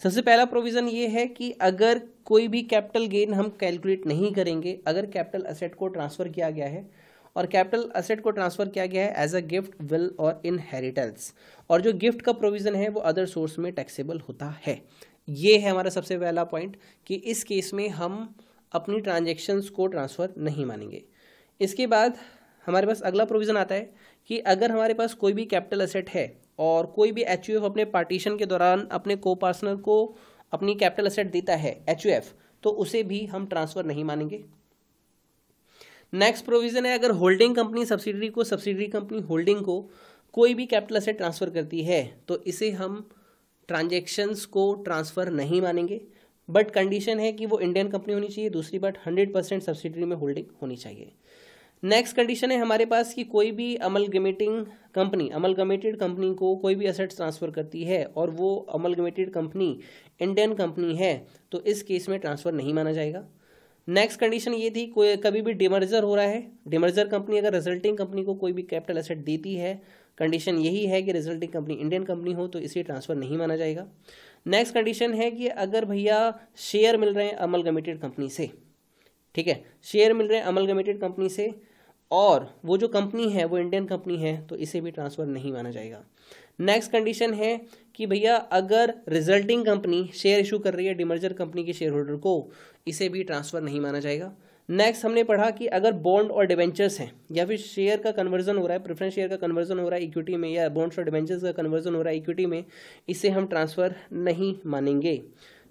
सबसे पहला प्रोविज़न ये है कि अगर कोई भी कैपिटल गेन हम कैलकुलेट नहीं करेंगे अगर कैपिटल असेट को ट्रांसफ़र किया गया है और कैपिटल असेट को ट्रांसफ़र किया गया है एज अ गिफ्ट विल और इनहेरिटेंस और जो गिफ्ट का प्रोविज़न है वो अदर सोर्स में टैक्सेबल होता है ये है हमारा सबसे पहला पॉइंट कि इस केस में हम अपनी ट्रांजेक्शन्स को ट्रांसफ़र नहीं मानेंगे इसके बाद हमारे पास अगला प्रोविज़न आता है कि अगर हमारे पास कोई भी कैपिटल असेट है और कोई भी एच अपने पार्टीशन के दौरान अपने को पार्सनर को अपनी कैपिटल असेट देता है एच तो उसे भी हम ट्रांसफ़र नहीं मानेंगे नेक्स्ट प्रोविज़न है अगर होल्डिंग कंपनी सब्सिडरी को सब्सिडरी कंपनी होल्डिंग को कोई भी कैपिटल असेट ट्रांसफ़र करती है तो इसे हम ट्रांजेक्शन्स को ट्रांसफ़र नहीं मानेंगे बट कंडीशन है कि वो इंडियन कंपनी होनी चाहिए दूसरी बात हंड्रेड परसेंट सब्सिडरी में होल्डिंग होनी चाहिए नेक्स्ट कंडीशन है हमारे पास कि कोई भी अमल गमेटिंग कंपनी अमल गमेटेड कंपनी को कोई भी असेट ट्रांसफ़र करती है और वो amalgamated company Indian company है तो इस केस में ट्रांसफ़र नहीं माना जाएगा नेक्स्ट कंडीशन ये थी कोई कभी भी डिमर्जर हो रहा है डिमर्जर कंपनी अगर रिजल्टिंग कंपनी को कोई भी कैपिटल असेट देती है कंडीशन यही है कि रिजल्टिंग कंपनी इंडियन कंपनी हो तो इसे ट्रांसफ़र नहीं माना जाएगा नेक्स्ट कंडीशन है कि अगर भैया शेयर मिल रहे हैं अमल कमिटेड कंपनी से ठीक है शेयर मिल रहे हैं अमल कमिटेड कंपनी से और वो जो कंपनी है वो इंडियन कंपनी है तो इसे भी ट्रांसफ़र नहीं माना जाएगा नेक्स्ट कंडीशन है कि भैया अगर रिजल्टिंग कंपनी शेयर इशू कर रही है डिमर्जर कंपनी के शेयर होल्डर को इसे भी ट्रांसफ़र नहीं माना जाएगा नेक्स्ट हमने पढ़ा कि अगर बॉन्ड और डिवेंचर्स हैं या फिर शेयर का कन्वर्जन हो रहा है प्रेफरेंस शेयर का कन्वर्जन हो रहा है इक्विटी में या बॉन्ड्स और डिवेंचर्स का कन्वर्जन हो रहा है इक्विटी में इसे हम ट्रांसफ़र नहीं मानेंगे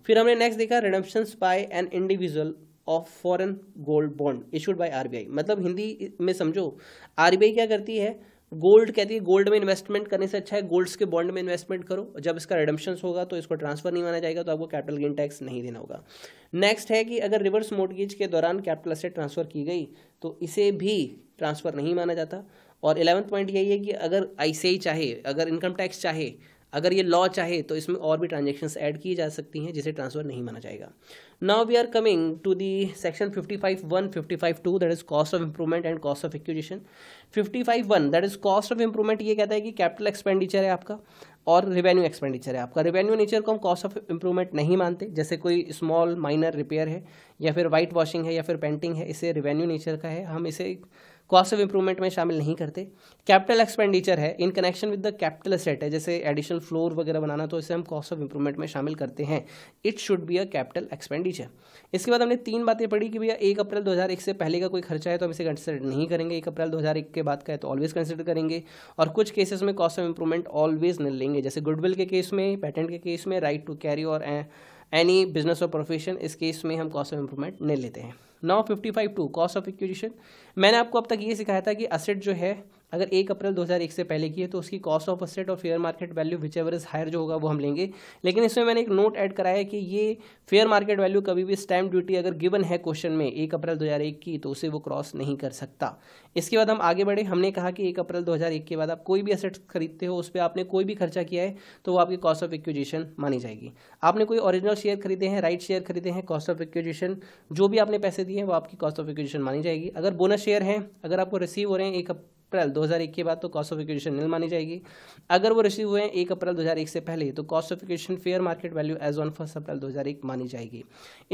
फिर हमने नेक्स्ट देखा redemption by an individual of foreign gold bond issued by R मतलब हिंदी में समझो आर क्या करती है गोल्ड कहती है गोल्ड में इन्वेस्टमेंट करने से अच्छा है गोल्ड्स के बॉन्ड में इन्वेस्टमेंट करो जब इसका रिडम्शन होगा तो इसको ट्रांसफर नहीं माना जाएगा तो आपको कैपिटल गेन टैक्स नहीं देना होगा नेक्स्ट है कि अगर रिवर्स मोडगेज के दौरान कैपिटल असेट ट्रांसफर की गई तो इसे भी ट्रांसफर नहीं माना जाता और इलेवंथ पॉइंट यही है कि अगर आई चाहे अगर इनकम टैक्स चाहे अगर ये लॉ चाहे तो इसमें और भी ट्रांजेक्शन्स ऐड की जा सकती हैं जिसे ट्रांसफर नहीं माना जाएगा now we are coming to the section 55.1 55.2 that is cost of improvement and cost of acquisition 55.1 that is cost of improvement ये कहता है कि कैपिटल एक्सपेंडिचर है आपका और रिवेन्यू एक्सपेंडिचर है आपका रिवेन्यू नेचर को हम कॉस्ट ऑफ इंप्रूवमेंट नहीं मानते जैसे कोई स्मॉल माइनर रिपेयर है या फिर वाइट वॉशिंग है या फिर पेंटिंग है इसे रिवेन्यू नेचर का है हम इसे कॉस्ट ऑफ इंप्रूवमेंट में शामिल नहीं करते कैपिटल एक्सपेंडिचर है in connection with the capital set है जैसे एडिशनल फ्लोर वगैरह बनाना तो इसे हम कॉस्ट ऑफ इंप्रूवमेंट में शामिल करते हैं it should be a capital expenditure इसके बाद हमने तीन बातें पढ़ी कि भैया एक अप्रैल दो से पहले का कोई खर्चा है तो हम इसे कंसिडर नहीं करेंगे एक अप्रैल दो के बाद का है तो ऑलवेज कंसिडर करेंगे और कुछ केसेस में कॉस्ट ऑफ इंप्रूवमेंट ऑलवेज लेंगे जैसे गुडविल के केस में पेटेंट के केस में right to carry or any business or profession इस केस में हम कॉस्ट ऑफ इंप्रूवमेंट नहीं लेते हैं नौ fifty five two cost of acquisition मैंने आपको अब तक ये सिखाया था कि असेट जो है अगर एक अप्रैल 2001 से पहले की है तो उसकी cost of asset or fair market value whichever is higher जो होगा वो हम लेंगे लेकिन इसमें मैंने एक नोट ऐड कराया है कि ये फेयर मार्केट वैल्यू कभी भी स्टैम्प ड्यूटी अगर गिवन है क्वेश्चन में एक अप्रैल 2001 की तो उसे वो क्रॉस नहीं कर सकता इसके बाद हम आगे बढ़े हमने कहा कि एक अप्रैल दो के बाद आप कोई भी असेट खरीदते हो उस पर आपने कोई भी खर्चा किया है तो वो आपकी कॉस्ट ऑफ एक्विजिशन मानी जाएगी आपने कोई ऑरिजिनल शेयर खरीदे हैं राइट शेयर खरीदे हैं कॉस्ट ऑफ एक्विजिशन जो भी आपने पैसे दिए हैं वो आपकी कॉस्ट ऑफ एक्विजिशन मानी जाएगी अगर बोनस शेयर हैं अगर आपको रिसीव हो रहे हैं एक अप्रैल 2001 के बाद तो कॉस्ट ऑफ एक्विजिशन नील मानी जाएगी अगर वो रिसीव हुए हैं एक अप्रैल 2001 से पहले तो cost of acquisition fair market value as on first April 2001 मानी जाएगी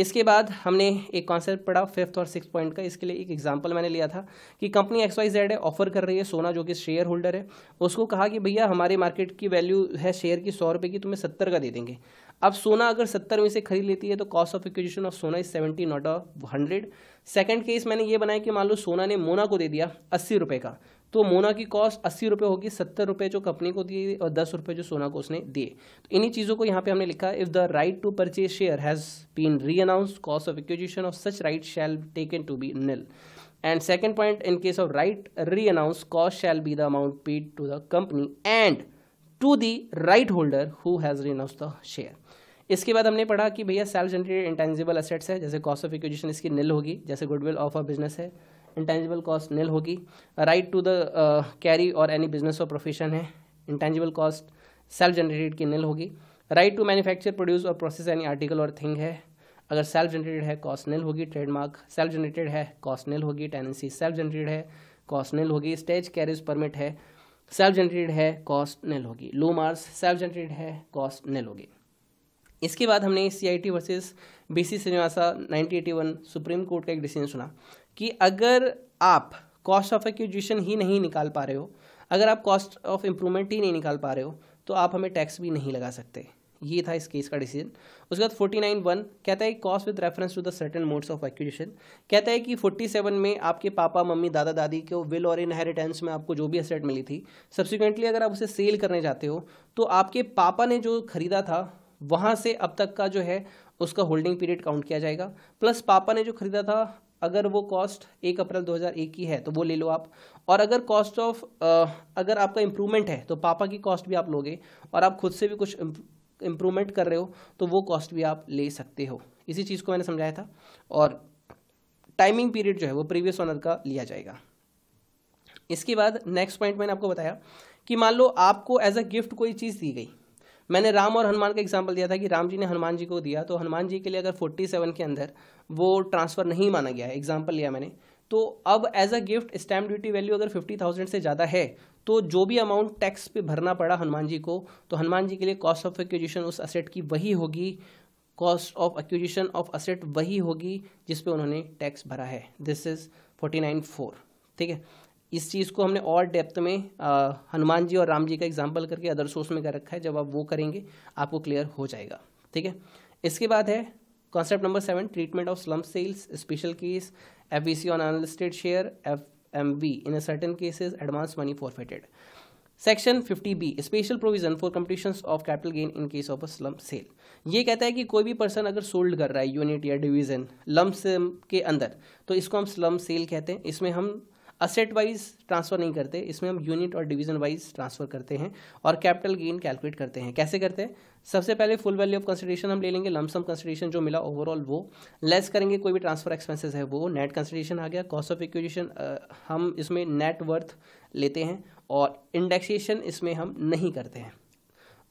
इसके बाद हमने एक कॉन्सेप्ट पढ़ा फिफ्थ और सिक्स पॉइंट का इसके लिए एक एग्जाम्पल मैंने लिया था कि कंपनी एक्स वाई जेड है ऑफर कर रही है सोना जो कि शेयर होल्डर है उसको कहा कि भैया हमारे मार्केट की वैल्यू है शेयर की सौ रुपये की तुम्हें तो सत्तर का दे देंगे अब सोना अगर सत्तर में से खरीद लेती है तो कॉस्ट ऑफ एक्विजिशन ऑफ सोना is seventy not of hundred second case मैंने ये बनाया कि मान लो सोना ने मोना को दे दिया अस्सी रुपये का तो मोना की कॉस्ट अस्सी रुपये होगी सत्तर रुपये जो कंपनी को दिए और दस रुपये जो सोना को उसने दिए तो इन्हीं चीज़ों को यहाँ पे हमने लिखा if the right to purchase share has been renounce cost of acquisition of such right shall taken to be nil second point in case of right renounce cost shall be the amount paid to the company and to the right holder who has renounce the share इसके बाद हमने पढ़ा कि भैया सेल्फ जनरेटेड इंटेंजिबल असेट्स है जैसे कॉस्ट ऑफ एक्विजिशन इसकी निल होगी जैसे गुडविल ऑफ अ बिजनेस है इंटेंजिबल कॉस्ट निल होगी right to the carry or any business or profession है इंटेंजिबल कॉस्ट सेल्फ जनरेटेड की निल होगी right to manufacture produce or process any article or thing है अगर सेल्फ जनरेटेड है कॉस्ट निल होगी ट्रेडमार्क सेल्फ जनरेटेड है कॉस्ट निल होगी टेनेंसी सेल्फ जनरेटेड है कॉस्ट निल होगी स्टेज कैरीज परमिट है सेल्फ जनरेटेड है कॉस्ट निल होगी लू मार्स सेल्फ जनरेटेड है कॉस्ट निल होगी इसके बाद हमने C I T versus B C Srinivasa nineteen eighty one supreme court का एक डिसीजन सुना कि अगर आप कॉस्ट ऑफ एक्विजिशन ही नहीं निकाल पा रहे हो अगर आप कॉस्ट ऑफ इम्प्रूवमेंट ही नहीं निकाल पा रहे हो तो आप हमें टैक्स भी नहीं लगा सकते ये था इस केस का डिसीजन उसके बाद फोर्टी नाइन वन कहता है cost with reference to the certain modes of acquisition कहता है कि फोर्टी सेवन में आपके पापा मम्मी दादा दादी के विल और इनहेरिटेंस में आपको जो भी असेट मिली थी सब्सिक्वेंटली अगर आप उसे सेल करने जाते हो तो आपके पापा ने जो खरीदा था वहाँ से अब तक का जो है उसका होल्डिंग पीरियड काउंट किया जाएगा प्लस पापा ने जो खरीदा था अगर वो कॉस्ट एक अप्रैल 2001 की है तो वो ले लो आप और अगर कॉस्ट ऑफ अगर आपका इम्प्रूवमेंट है तो पापा की कॉस्ट भी आप लोगे और आप खुद से भी कुछ इम्प्रूवमेंट कर रहे हो तो वो कॉस्ट भी आप ले सकते हो इसी चीज़ को मैंने समझाया था और टाइमिंग पीरियड जो है वो प्रीवियस ऑनर का लिया जाएगा इसके बाद नेक्स्ट पॉइंट मैंने आपको बताया कि मान लो आपको एज अ गिफ्ट कोई चीज़ दी गई मैंने राम और हनुमान का एग्जाम्पल दिया था कि राम जी ने हनुमान जी को दिया तो हनुमान जी के लिए अगर फोर्टी सेवन के अंदर वो ट्रांसफ़र नहीं माना गया है एग्जाम्पल लिया मैंने तो अब as a gift stamp duty value अगर फिफ्टी थाउजेंड से ज़्यादा है तो जो भी अमाउंट टैक्स पे भरना पड़ा हनुमान जी को तो हनुमान जी के लिए कॉस्ट ऑफ एक्विजिशन उस असेट की वही होगी cost of acquisition of asset वही होगी जिसपे उन्होंने टैक्स भरा है this is forty nine four ठीक है इस चीज़ को हमने और डेप्थ में हनुमान जी और राम जी का एग्जाम्पल करके अदर सोर्स में कर रखा है जब आप वो करेंगे आपको क्लियर हो जाएगा ठीक है इसके बाद है concept number seven treatment of slump sales special case F B C on unlisted share F M B in certain cases advance money forfeited section 50 B special provision for computation of capital gain in case of a slump sale ये कहता है कि कोई भी पर्सन अगर सोल्ड कर रहा है यूनिट या डिवीजन लम्ब के अंदर तो इसको हम स्लम सेल कहते हैं इसमें हम असेट वाइज ट्रांसफर नहीं करते इसमें हम यूनिट और डिवीजन वाइज ट्रांसफर करते हैं और कैपिटल गेन कैलकुलेट करते हैं कैसे करते हैं सबसे पहले फुल वैल्यू ऑफ कंसिडरेशन हम ले लेंगे लमसम कंसिडरेशन जो मिला ओवरऑल वो लेस करेंगे कोई भी ट्रांसफर एक्सपेंसेस है वो नेट कंसिडरेशन आ गया कॉस्ट ऑफ इक्विजेशन हम इसमें नेट वर्थ लेते हैं और इंडेक्सेशन इसमें हम नहीं करते हैं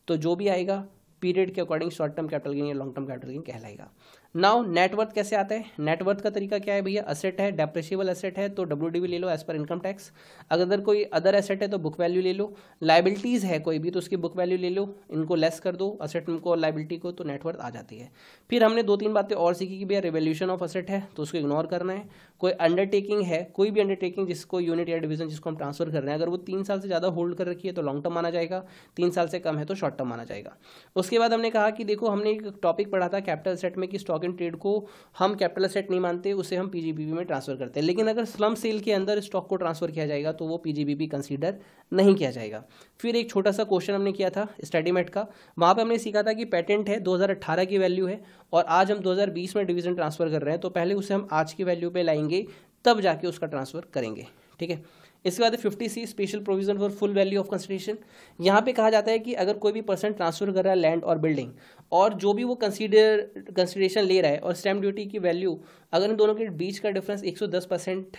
तो जो भी आएगा पीरियड के according short term capital gain या लॉन्ग टर्म कैपिटल गेन कहलाएगा नाउ नेटवर्थ कैसे आता है नेटवर्थ का तरीका क्या है भैया असेट है डेप्रेशियबल असेट है तो डब्ल्यू डी ले लो एज पर इनकम टैक्स अगर कोई अदर एसेट है तो बुक वैल्यू ले लो लाइबिलिटीज़ है कोई भी तो उसकी बुक वैल्यू ले लो इनको लेस कर दो असेट को लाइबिलिटी को तो नेटवर्थ आ जाती है फिर हमने दो तीन बातें और सीखी कि भैया रेवोल्यूशन ऑफ असेट है तो उसको इग्नोर करना है कोई अंडरटेकिंग है कोई भी अंडरटेकिंग जिसको यूनिट या डिवीजन जिसको हम ट्रांसफर कर रहे हैं अगर वो तीन साल से ज़्यादा होल्ड कर रखी है तो लॉन्ग टर्म माना जाएगा तीन साल से कम है तो शॉर्ट टर्म माना जाएगा उसके बाद हमने कहा कि देखो हमने एक टॉपिक पढ़ा था कैपिटल सेट में कि स्टॉक स्टॉक इन ट्रेड को हम कैपिटल सेट नहीं मानते उसे हम पीजीबीबी में ट्रांसफर करते हैं लेकिन अगर स्लम सेल के अंदर स्टॉक को ट्रांसफर किया जाएगा तो वो पीजीबीबी कंसीडर नहीं किया जाएगा फिर एक छोटा सा क्वेश्चन हमने किया था स्टडीमेट का वहाँ पर हमने सीखा था कि पेटेंट है दो की वैल्यू है और आज हम दो में डिविजन ट्रांसफर कर रहे हैं तो पहले उसे हम आज की वैल्यू पर लाएंगे तब जाके उसका ट्रांसफर करेंगे ठीक है इसके बाद fifty C special provision for full value of consideration यहाँ पे कहा जाता है कि अगर कोई भी पर्सन ट्रांसफर कर रहा है लैंड और बिल्डिंग और जो भी वो कंसीडर कंसिडरेशन ले रहा है और स्टैम्प ड्यूटी की वैल्यू अगर इन दोनों के बीच का डिफरेंस एक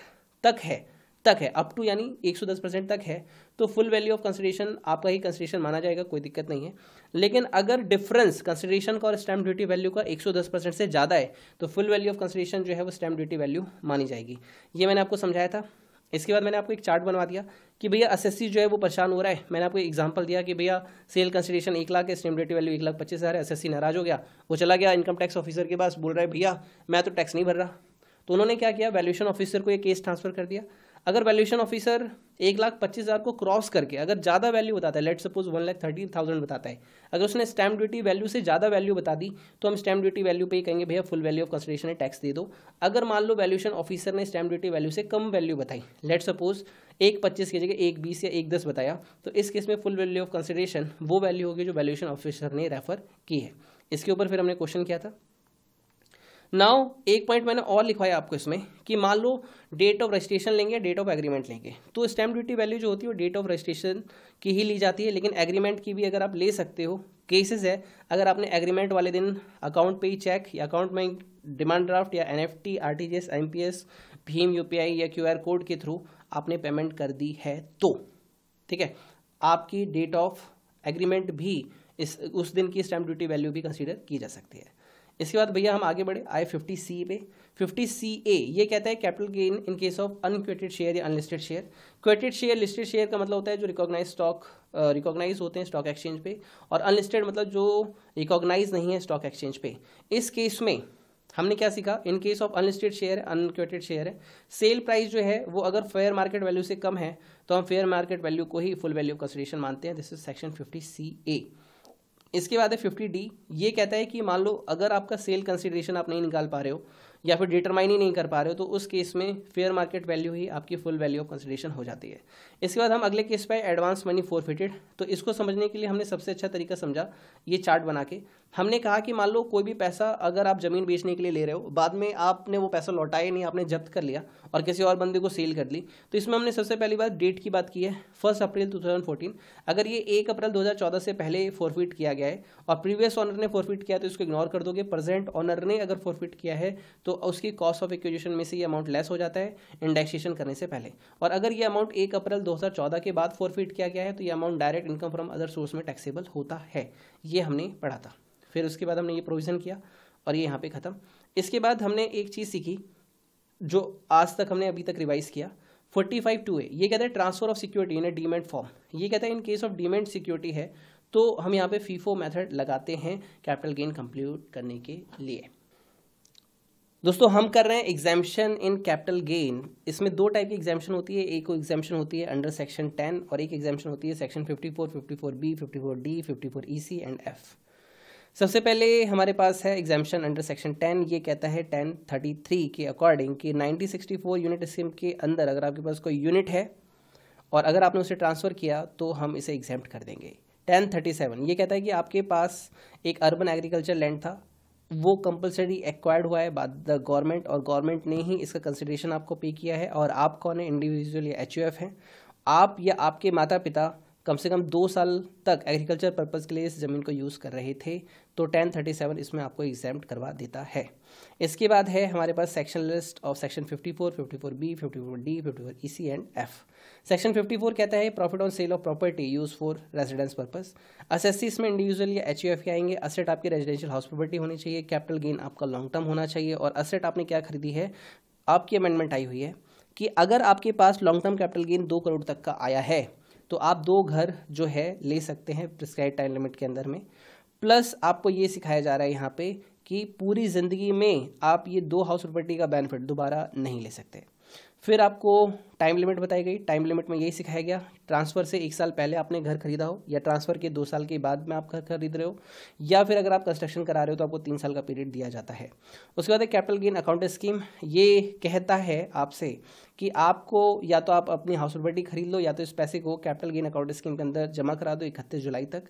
तक है तक है अप टू यानी 110 परसेंट तक है तो फुल वैल्यू ऑफ कंसिडरेशन आपका ही कंसिडरेशन माना जाएगा कोई दिक्कत नहीं है लेकिन अगर डिफरेंस कंसिडरेशन का और स्टैम्प ड्यूटी वैल्यू का 110 परसेंट से ज़्यादा है तो फुल वैल्यू ऑफ कंसिडरेशन जो है वो स्टैम्प ड्यूटी वैल्यू मानी जाएगी ये मैंने आपको समझाया था इसके बाद मैंने आपको एक चार्ट बनवा दिया कि भैया एसएससी जो है वो परेशान हो रहा है मैंने आपको एग्जांपल दिया कि भैया सेल कंसिडेशन एक लाख है स्टेमडेटिव वैल्यू एक लाख पच्चीस हज़ार एस एस नाराज हो गया वो चला गया इनकम टैक्स ऑफिसर के पास बोल रहा है भैया मैं तो टैक्स नहीं भर रहा तो उन्होंने क्या किया वैल्यूशन ऑफिसर को ये केस ट्रांसफर कर दिया अगर वैल्यूशन ऑफिसर एक लाख पच्चीस हज़ार को क्रॉस करके अगर ज़्यादा वैल्यू बताता है let suppose one lakh thirty thousand बताता है अगर उसने स्टैम्प ड्यूटी वैल्यू से ज़्यादा वैल्यू बता दी तो हम स्टैम्प ड्यूटी वैल्यू पे ही कहेंगे भैया फुल वैल्यू ऑफ कंसिडेशन है टैक्स दे दो अगर मान लो वैल्यूशन ऑफिसर ने स्टैम्प ड्यूटी वैल्यू से कम वैल्यू बताई लेट सपोज एक पच्चीस की जगह एक बीस या एक दस बताया तो इस केस में फुल वैल्यू ऑफ कंसिडेशन वो वैल्यू होगी जो वैल्यूशन ऑफिसर ने रेफर की है इसके ऊपर फिर हमने क्वेश्चन किया था नाउ एक पॉइंट मैंने और लिखवाया आपको इसमें कि मान लो डेट ऑफ रजिस्ट्रेशन लेंगे डेट ऑफ एग्रीमेंट लेंगे तो स्टैम्प ड्यूटी वैल्यू जो होती है वो डेट ऑफ रजिस्ट्रेशन की ही ली जाती है लेकिन एग्रीमेंट की भी अगर आप ले सकते हो केसेस है अगर आपने एग्रीमेंट वाले दिन अकाउंट पे ही चेक या अकाउंट में डिमांड ड्राफ्ट या N F T R T G S M P S भीम यू पी आई या क्यू आर कोड के थ्रू आपने पेमेंट कर दी है तो ठीक है आपकी डेट ऑफ एग्रीमेंट भी इस उस दिन की स्टैम्प ड्यूटी वैल्यू भी कंसिडर की जा सकती है इसके बाद भैया हम आगे बढ़े आए फिफ्टी सी पे फिफ्टी सी ए ये कहता है capital gain in case of unquoted share या unlisted share quoted share listed share का मतलब होता है जो रिकॉग्नाइज स्टॉक रिकॉग्नाइज होते हैं स्टॉक एक्सचेंज पे और अनलिस्टेड मतलब जो रिकॉग्नाइज नहीं है स्टॉक एक्सचेंज पे इस केस में हमने क्या सीखा in case of unlisted share unquoted share है सेल प्राइस जो है वो अगर फेयर मार्केट वैल्यू से कम है तो हम फेयर मार्केट वैल्यू को ही फुल वैल्यू कंसिडरेशन मानते हैं this is section fifty C A इसके बाद है फिफ्टी डी ये कहता है कि मान लो अगर आपका सेल कंसिडरेशन आप नहीं निकाल पा रहे हो या फिर डिटरमाइन ही नहीं कर पा रहे हो तो उस केस में फेयर मार्केट वैल्यू ही आपकी फुल वैल्यू ऑफ कंसिडरेशन हो जाती है इसके बाद हम अगले केस पर एडवांस मनी फोरफिटेड तो इसको समझने के लिए हमने सबसे अच्छा तरीका समझा ये चार्ट बना के हमने कहा कि मान लो कोई भी पैसा अगर आप ज़मीन बेचने के लिए ले रहे हो बाद में आपने वो पैसा लौटाया नहीं आपने जब्त कर लिया और किसी और बंदे को सेल कर ली तो इसमें हमने सबसे पहली बात डेट की बात की है फर्स्ट अप्रैल 2014 अगर ये एक अप्रैल 2014 से पहले फोरफिट किया गया है और प्रीवियस ऑनर ने फोरफिट किया तो इसको इग्नोर कर दोगे प्रेजेंट ऑनर ने अगर फोरफिट किया है तो उसकी कॉस्ट ऑफ एक्विजिशन में से ये अमाउंट लेस हो जाता है इंडेक्सेशन करने से पहले और अगर ये अमाउंट एक अप्रैल दो के बाद फोरफिट किया गया है तो ये amount direct income from other source में टैक्सेबल होता है ये हमने पढ़ा था फिर उसके बाद हमने ये प्रोविज़न किया और ये यहाँ पे ख़त्म इसके बाद हमने एक चीज़ सीखी जो आज तक हमने अभी तक रिवाइज़ किया फोर्टी फाइव टू ए ये कहता है transfer of security in a demat form ये कहता है in case of demat security है तो हम यहाँ पे फीफो मेथड लगाते हैं कैपिटल गेन कंप्लीट करने के लिए दोस्तों हम कर रहे हैं एग्जामेशन इन कैपिटल गेन इसमें दो टाइप की एग्जामेशन होती है एक एग्जामेशन होती है अंडर सेक्शन टेन और एक एग्जामेशन होती है section fifty four fifty four B fifty four D fifty four E C and F सबसे पहले हमारे पास है एग्जामेशन अंडर सेक्शन टेन ये कहता है टेन थर्टी थ्री के अकॉर्डिंग कि nineteen sixty four unit scheme के अंदर अगर आपके पास कोई यूनिट है और अगर आपने उसे ट्रांसफ़र किया तो हम इसे एग्जाम्प्ट कर देंगे टेन थर्टी सेवन ये कहता है कि आपके पास एक अर्बन एग्रीकल्चर लैंड था वो कंपलसरी एक्वायर्ड हुआ है बाद द गवर्नमेंट और गवर्नमेंट ने ही इसका कंसिडरेशन आपको पे किया है और आप कौन है इंडिविजुअल या एच हैं आप या आपके माता पिता कम से कम दो साल तक एग्रीकल्चर पर्पज़ के लिए इस ज़मीन को यूज़ कर रहे थे तो टेन थर्टी सेवन इसमें आपको एग्जाम करवा देता है इसके बाद है हमारे पास section list of section fifty four fifty four B fifty four D fifty four E C and F section fifty four कहता है profit on sale of property use for residence purpose assessee इसमें इंडिविजुअल या एच e के आएंगे असेट आपकी रेजिडेंशियल हाउस प्रॉपर्टी होनी चाहिए कैपिटल गेन आपका लॉन्ग टर्म होना चाहिए और असेट आपने क्या खरीदी है आपकी अमेंडमेंट आई हुई है कि अगर आपके पास लॉन्ग टर्म कैपिटल गेन दो करोड़ तक का आया है तो आप दो घर जो है ले सकते हैं प्रिस्क्राइब टाइम लिमिट के अंदर में प्लस आपको ये सिखाया जा रहा है यहाँ पे कि पूरी ज़िंदगी में आप ये दो हाउस प्रॉपर्टी का बेनिफिट दोबारा नहीं ले सकते फिर आपको टाइम लिमिट बताई गई टाइम लिमिट में यही सिखाया गया ट्रांसफ़र से एक साल पहले आपने घर खरीदा हो या ट्रांसफ़र के दो साल के बाद में आप घर खरीद रहे हो या फिर अगर आप कंस्ट्रक्शन करा रहे हो तो आपको तीन साल का पीरियड दिया जाता है उसके बाद कैपिटल गेन अकाउंट स्कीम ये कहता है आपसे कि आपको या तो आप अपनी हाउस प्रॉपर्टी खरीद लो या तो इस पैसे को कैपिटल गेन अकाउंट स्कीम के अंदर जमा करा दो इकतीस जुलाई तक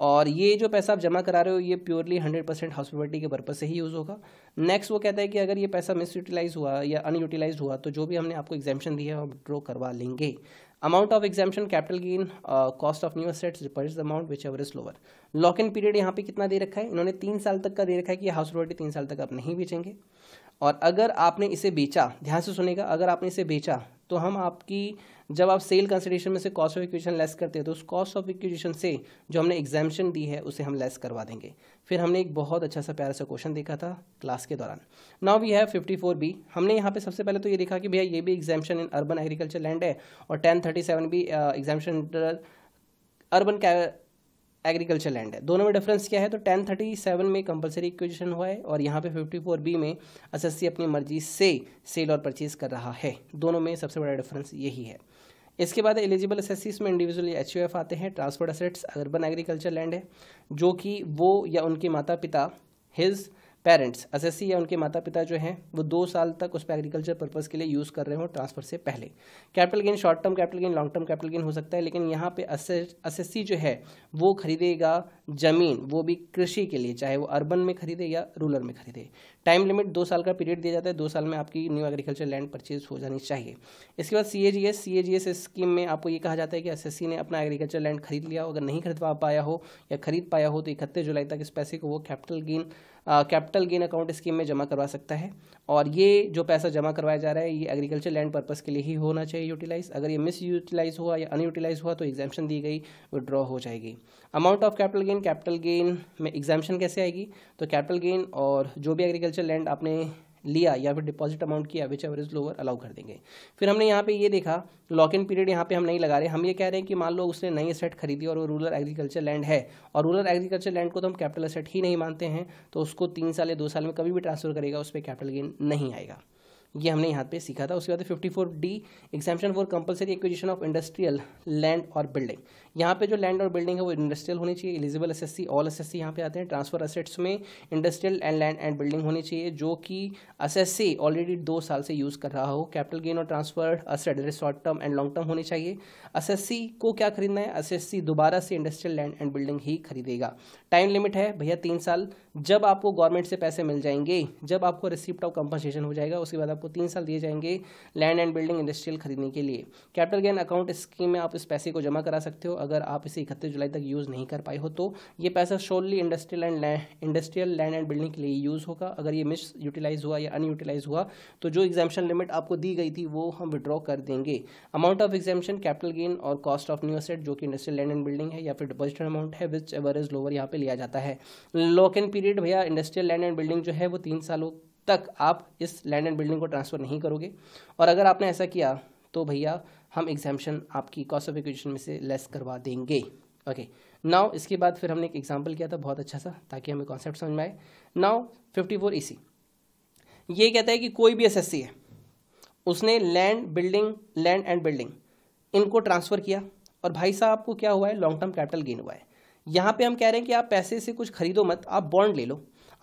और ये जो पैसा आप जमा करा रहे हो ये प्योरली हंड्रेड परसेंट हॉस्पिटलिटी के पर्पज से ही यूज़ होगा नेक्स्ट वो कहता है कि अगर ये पैसा मिस यूटिलाइज हुआ या अनयूटिलाइज हुआ तो जो भी हमने आपको एग्जामेशन दिया है हम करवा लेंगे amount of exemption capital gain cost of new assets repurchase amount whichever is lower lock in period यहाँ पे कितना दे रखा है इन्होंने तीन साल तक का दे रखा है कि हाउस प्रॉपर्टी तीन साल तक आप नहीं बेचेंगे और अगर आपने इसे बेचा ध्यान से सुनेगा अगर आपने इसे बेचा तो हम आपकी जब आप सेल कंसिडरेशन में से कॉस्ट ऑफ इक्विशन लेस करते हैं तो उस कॉस्ट ऑफ इक्वेशन से जो हमने एग्जामेशन दी है उसे हम लेस करवा देंगे फिर हमने एक बहुत अच्छा सा प्यारा सा क्वेश्चन देखा था क्लास के दौरान now we have fifty four B हमने यहाँ पे सबसे पहले तो ये देखा कि भैया ये भी exemption in urban agriculture land है और टेन थर्टी सेवन भी एग्जामेशन अर्बन एग्रीकल्चर लैंड है दोनों में डिफरेंस क्या है तो टेन थर्टी सेवन में कंपलसरी इक्विजिशन हुआ है और यहाँ पे फिफ्टी फोर बी में एस अपनी मर्जी से सेल और परचेज कर रहा है दोनों में सबसे बड़ा डिफरेंस यही है इसके बाद एलिजिबल एस एस में इंडिविजुअल एच आते हैं transport assets urban agriculture land है जो कि वो या उनके माता पिता हिज पेरेंट्स असेसी या उनके माता पिता जो हैं वो दो साल तक उस पर एग्रीकल्चर पर्पज़ के लिए यूज़ कर रहे हो ट्रांसफर से पहले capital gain short term capital gain long term capital gain हो सकता है लेकिन यहाँ पे असेसी जो है वो खरीदेगा ज़मीन वो भी कृषि के लिए चाहे वो अर्बन में खरीदे या रूरल में खरीदे टाइम लिमिट दो साल का पीरियड दिया जाता है दो साल में आपकी न्यू एग्रीकल्चर लैंड परचेज हो जानी चाहिए इसके बाद C A G S C A G S scheme में आपको ये कहा जाता है कि एस ने अपना एग्रीकल्चर लैंड खरीद लिया हो अगर नहीं खरीदवा पाया हो या खरीद पाया हो तो इकतीस जुलाई तक इस पैसे को वो capital gain capital gain account scheme में जमा करवा सकता है और ये जो पैसा जमा करवाया जा रहा है ये एग्रीकल्चर लैंड पर्पज़ के लिए ही होना चाहिए यूटिलाइज अगर ये मिस यूटिलाइज हुआ या अनयूटिलाइज हुआ तो एग्जामेशन दी गई विड्रॉ हो जाएगी amount of capital gain capital gain में एग्जामेशन कैसे आएगी तो कैपिटल गेन और जो भी एग्रीकल्चर लैंड आपने लिया या फिर डिपॉजिट अमाउंट किया विच एवरेज लोअर अलाउ कर देंगे फिर हमने यहाँ पे ये देखा लॉक इन पीरियड यहाँ पे हम नहीं लगा रहे हम ये कह रहे हैं कि मान लो उसने नई सेट खरीदी और वो रूरल एग्रीकल्चर लैंड है और रूरल एग्रीकल्चर लैंड को तो हम कैपिटल असेट ही नहीं मानते हैं तो उसको तीन साल या दो साल में कभी भी ट्रांसफर करेगा उस पर कैपिटल गेन नहीं आएगा ये हमने यहाँ पे सीखा था उसके बाद fifty four D exemption for compulsory acquisition of industrial land और बिल्डिंग यहाँ पे जो लैंड और बिल्डिंग है वो इंडस्ट्रियल होनी चाहिए एलिजिबल एसएससी ऑल एसएससी यहाँ पे आते हैं ट्रांसफर असेट्स में industrial and land and building होनी चाहिए जो कि सी ऑलरेडी दो साल से यूज़ कर रहा हो कैपिटल गेन और transfer asset short term and long term होनी चाहिए एस को क्या खरीदना है एस दोबारा से इंडस्ट्रियल लैंड एंड बिल्डिंग ही खरीदेगा टाइम लिमिट है भैया तीन साल जब आपको गवर्नमेंट से पैसे मिल जाएंगे जब आपको रिसिप्ट ऑफ कंपनसेशन हो जाएगा उसके बाद आपको तीन साल दिए जाएंगे लैंड एंड बिल्डिंग इंडस्ट्रियल खरीदने के लिए कैपिटल गेन अकाउंट स्कीम में आप इस पैसे को जमा करा सकते हो अगर आप इसे इकतीस जुलाई तक यूज़ नहीं कर पाए हो तो ये पैसा surely industrial and industrial land and building के लिए यूज़ होगा अगर ये मिस यूटिलाइज हुआ या अनयूटिलाइज हुआ तो जो एग्जामेशन लिमिट आपको दी गई थी वो हम विड्रॉ कर देंगे amount of exemption capital gain और कॉस्ट ऑफ न्यू असेट जो कि इंडस्ट्रियल लैंड एंड बिल्डिंग है या फिर डिपोजिटेड अमाउंट है विच एवर इज लोअर यहाँ पे लिया जाता है लॉक इन पीरियड भैया इंडस्ट्रियल लैंड एंड बिल्डिंग जो है वो तीन सालों तक आप इस लैंड एंड बिल्डिंग को ट्रांसफ़र नहीं करोगे और अगर आपने ऐसा किया तो भैया हम एग्जामेशन आपकी कॉस्ट ऑफ एक्विजिशन में से लेस करवा देंगे ओके नाउ इसके बाद फिर हमने एक एग्जाम्पल किया था बहुत अच्छा सा ताकि हमें कॉन्सेप्ट समझ में आए नाउ फिफ्टी फोर ये कहता है कि कोई भी एस है उसने land building land and building इनको ट्रांसफ़र किया और भाई साहब को क्या हुआ है लॉन्ग टर्म कैपिटल गेन हुआ है यहाँ पे हम कह रहे हैं कि आप पैसे से कुछ खरीदो मत आप बॉन्ड ले लो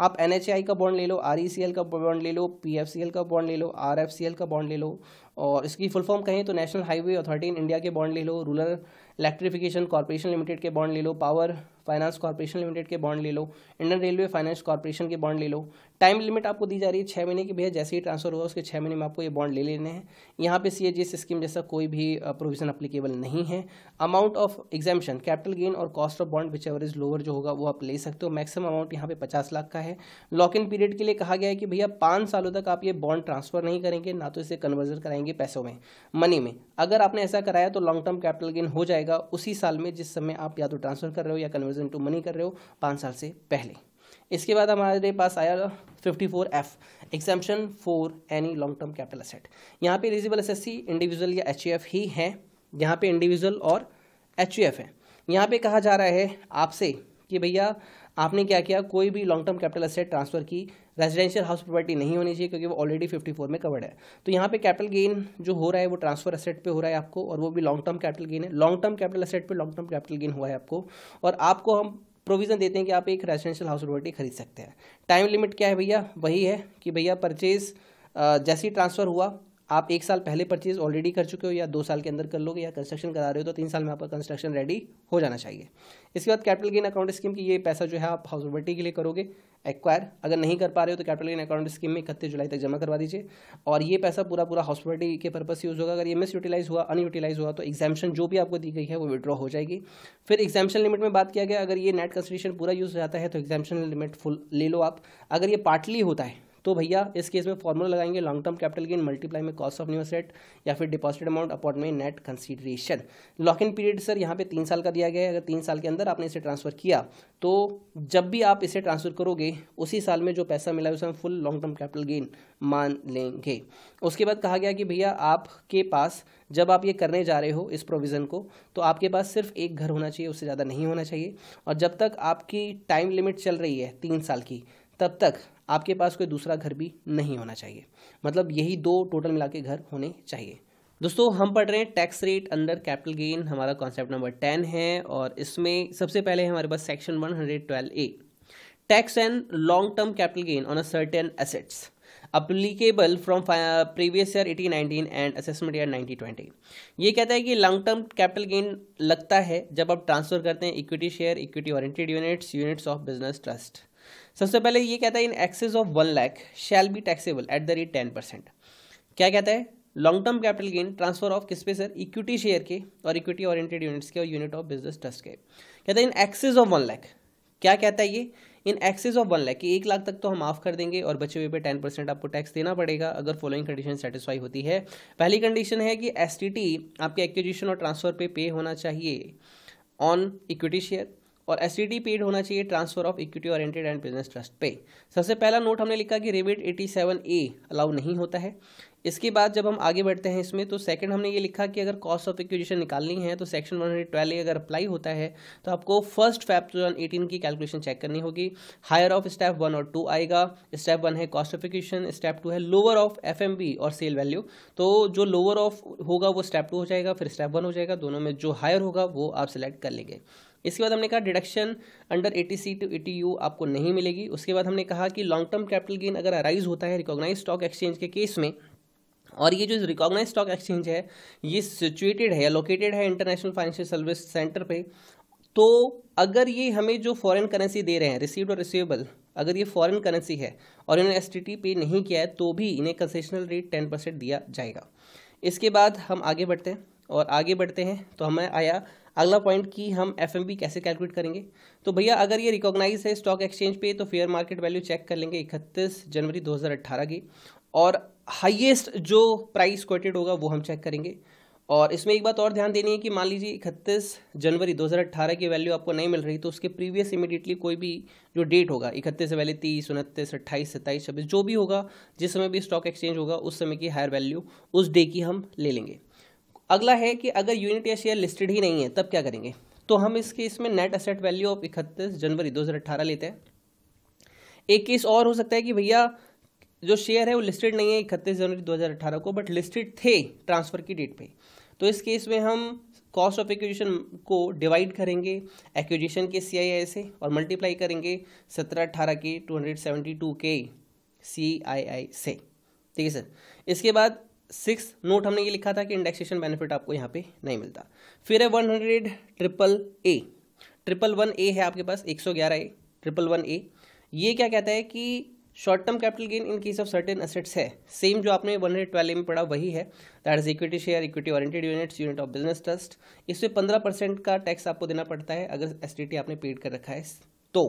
आप एन का बॉन्ड ले लो आर e का बॉन्ड ले लो पी का बॉन्ड ले लो आर का बॉन्ड ले लो और इसकी फुल फॉर्म कहें तो National Highway Authority in India के बॉन्ड ले लो रूरल इलेक्ट्रिफिकेशन कॉर्पोरेशन लिमिटेड के बॉन्ड ले लो पावर फाइनेंस कॉर्पोरेशन लिमिटेड के बॉन्ड ले लो इंडियन रेलवे फाइनेंस कॉर्पोरेशन के बॉन्ड ले लो टाइम लिमिट आपको दी जा रही है छः महीने की भैया जैसे ही ट्रांसफर होगा उसके छः महीने में आपको ये बॉन्ड ले लेने हैं यहाँ पे सी एस स्कीम जैसा कोई भी प्रोविजन अप्लीकेबल नहीं है amount of exemption capital gain और cost of bond which average lower जो होगा वो आप ले सकते हो मैक्सिमम अमाउंट यहाँ पे पचास लाख का है लॉक इन पीरियड के लिए कहा गया है कि भैया पाँच सालों तक आप ये बॉन्ड ट्रांसफर नहीं करेंगे ना तो इसे कन्वर्जन कराएंगे पैसों में मनी में अगर आपने ऐसा कराया तो लॉन्ग टर्म कैपिटल गेन हो जाएगा उसी साल में जिस समय आप या तो ट्रांसफर कर रहे हो या कन्वर्जन टू मनी कर रहे हो पाँच साल से पहले इसके बाद हमारे पास आया four F exemption for any long term capital asset यहाँ पे एलिजिबल एसएससी इंडिविजुअल या एच ही है यहाँ पे इंडिविजुअल और एच है यहाँ पे कहा जा रहा है आपसे कि भैया आपने क्या किया कोई भी long term capital asset transfer की रेजिडेंशियल हाउस प्रॉपर्टी नहीं होनी चाहिए क्योंकि वो ऑलरेडी 54 में कवर्ड है तो यहाँ पे कैपिटल गेन जो हो रहा है वो ट्रांसफर असेट पे हो रहा है आपको और वो भी लॉन्ग टर्म कैपिटल गेन है लॉन्ग टर्म कैपिटल असेट पे लॉन्ग टर्म कैपिटल गेन हुआ है आपको और आपको हम प्रोविज़न देते हैं कि आप एक रेजिडेंशियल हाउस प्रॉपर्टी खरीद सकते हैं टाइम लिमिट क्या है भैया वही है कि भैया परचेज़ जैसे ही ट्रांसफ़र हुआ आप एक साल पहले परचेज ऑलरेडी कर चुके हो या दो साल के अंदर कर लोगे या कंस्ट्रक्शन करा रहे हो तो तीन साल में आपका कंस्ट्रक्शन रेडी हो जाना चाहिए इसके बाद कैपिटल गेन अकाउंट स्कीम की ये पैसा जो है आप हाउस प्रॉपर्टी के लिए करोगे एक्वायर अगर नहीं कर पा रहे हो तो कैपिटल गेन अकाउंट स्कीम में इकतीस जुलाई तक जमा करवा दीजिए और ये पैसा पूरा पूरा हॉस्पिटलिटी के पर्पज से यूज़ होगा अगर ये मिस यूटिलाइज हुआ अनयूटिलाइज हुआ तो एग्जामेशन जो भी आपको दी गई है वो विड्रॉ हो जाएगी फिर एग्जामेशन लिमिट में बात किया गया अगर ये नेट कंसिडेशन पूरा यूज़ हो जाता है तो एग्जामेशन लिमिट फुल ले लो आप अगर ये पार्टली होता है तो भैया इस केस में फॉर्मूला लगाएंगे long term capital gain multiply में कॉस्ट ऑफ न्यू एसेट या फिर डिपॉजिट अमाउंट अपॉट में net consideration lock in period sir यहाँ पे तीन साल का दिया गया है अगर तीन साल के अंदर आपने इसे ट्रांसफर किया तो जब भी आप इसे ट्रांसफर करोगे उसी साल में जो पैसा मिला है उसे हम full long term capital gain मान लेंगे उसके बाद कहा गया कि भैया आपके पास जब आप ये करने जा रहे हो इस प्रोविज़न को तो आपके पास सिर्फ एक घर होना चाहिए उससे ज़्यादा नहीं होना चाहिए और जब तक आपकी टाइम लिमिट चल रही है तीन साल की तब तक आपके पास कोई दूसरा घर भी नहीं होना चाहिए मतलब यही दो टोटल मिला के घर होने चाहिए दोस्तों हम पढ़ रहे हैं tax rate under capital gain हमारा कॉन्सेप्ट नंबर टेन है और इसमें सबसे पहले हमारे पास section one hundred twelve A tax and long term capital gain on a certain assets applicable from previous year eighteen nineteen and assessment year nineteen twenty ये कहता है कि लॉन्ग टर्म कैपिटल गेन लगता है जब आप ट्रांसफर करते हैं equity share equity oriented units units of business trust सबसे पहले ये कहता है in excess of one lakh shall be taxable at the rate ten percent क्या कहता है long term capital gain transfer of किस पे सर इक्विटी शेयर के और इक्विटी ओरिएंटेड यूनिट्स के और यूनिट ऑफ बिजनेस ट्रस्ट के कहता है in excess of one lakh क्या कहता है ये in excess of one lakh कि एक लाख तक तो हम माफ़ कर देंगे और बचे हुए पे टेन परसेंट आपको टैक्स देना पड़ेगा अगर फॉलोइंग कंडीशन सेटिस्फाई होती है पहली कंडीशन है कि एस आपके एक्विजिशन और ट्रांसफर पे पे होना चाहिए ऑन इक्विटी शेयर और एस पेड e होना चाहिए transfer of equity oriented and business trust पे सबसे पहला नोट हमने लिखा कि रेबिट 87 ए अलाउ नहीं होता है इसके बाद जब हम आगे बढ़ते हैं इसमें तो सेकंड हमने ये लिखा कि अगर कॉस्ट ऑफ एक्विजिशन निकालनी है तो सेक्शन वन हंड्रेड ए अगर अप्लाई होता है तो आपको फर्स्ट फैप टू की कैलकुलेशन चेक करनी होगी हायर ऑफ स्टेप वन और टू आएगा स्टेप वन है cost of acquisition step two है लोअर ऑफ एफ और सेल वैल्यू तो जो लोअर ऑफ होगा वो स्टेप टू हो जाएगा फिर स्टेप वन हो जाएगा दोनों में जो हायर होगा वो आप सिलेक्ट कर लेंगे इसके बाद हमने कहा deduction under A two A आपको नहीं मिलेगी उसके बाद हमने कहा कि लॉन्ग टर्म कैपिटल गेन अगर अराइज होता है रिकॉग्नाइज स्टॉक एक्सचेंज के केस में और ये जो रिकॉग्नाइज स्टॉक एक्सचेंज है ये सिचुएटेड है या लोकेटेड है इंटरनेशनल फाइनेंशियल सर्विस सेंटर पे तो अगर ये हमें जो फॉरेन करेंसी दे रहे हैं रिसीव्ड और रिसीवेबल अगर ये फॉरेन करेंसी है और इन्होंने एस पे नहीं किया है तो भी इन्हें कंसेशनल रेट टेन परसेंट दिया जाएगा इसके बाद हम आगे बढ़ते हैं और आगे बढ़ते हैं तो हमें आया अगला पॉइंट कि हम एफ कैसे कैलकुलेट करेंगे तो भैया अगर ये रिकॉग्नाइज है स्टॉक एक्सचेंज पे तो फेयर मार्केट वैल्यू चेक कर लेंगे इकतीस जनवरी 2018 की और हाईएस्ट जो प्राइस क्वेटेड होगा वो हम चेक करेंगे और इसमें एक बात और ध्यान देनी है कि मान लीजिए इकतीस जनवरी 2018 की वैल्यू आपको नहीं मिल रही तो उसके प्रीवियस इमीडिएटली कोई भी जो डेट होगा इकतीस से पहले तीस उनतीस अट्ठाईस सत्ताईस छब्बीस जो भी होगा जिस समय भी स्टॉक एक्सचेंज होगा उस समय की हायर वैल्यू उस डे की हम ले लेंगे अगला है कि अगर यूनिट या शेयर लिस्टेड ही नहीं है तब क्या करेंगे तो हम इस केस में नेट असेट वैल्यू ऑफ इकतीस जनवरी 2018 लेते हैं एक केस और हो सकता है कि भैया जो शेयर है वो लिस्टेड नहीं है इकतीस जनवरी 2018 को बट लिस्टेड थे ट्रांसफ़र की डेट पे तो इस केस में हम कॉस्ट ऑफ एक्विजिशन को डिवाइड करेंगे एक्विजिशन के सी आई आई से और मल्टीप्लाई करेंगे सत्रह अट्ठारह के टू हंड्रेड सेवेंटी टू के सी आई आई से ठीक है सर इसके बाद सिक्स नोट हमने ये लिखा था कि इंडेक्सेशन बेनिफिट आपको यहाँ पे नहीं मिलता फिर है one hundred triple A triple one A है आपके पास एक सौ ग्यारह ए ट्रिपल वन ए ये क्या कहता है कि short term capital gain in case of certain assets है सेम जो आपने वन हंड्रेड ट्वेल्व में पढ़ा वही है that is equity share equity oriented units unit of business trust इसमें पंद्रह परसेंट का टैक्स आपको देना पड़ता है अगर एस आपने पेड कर रखा है तो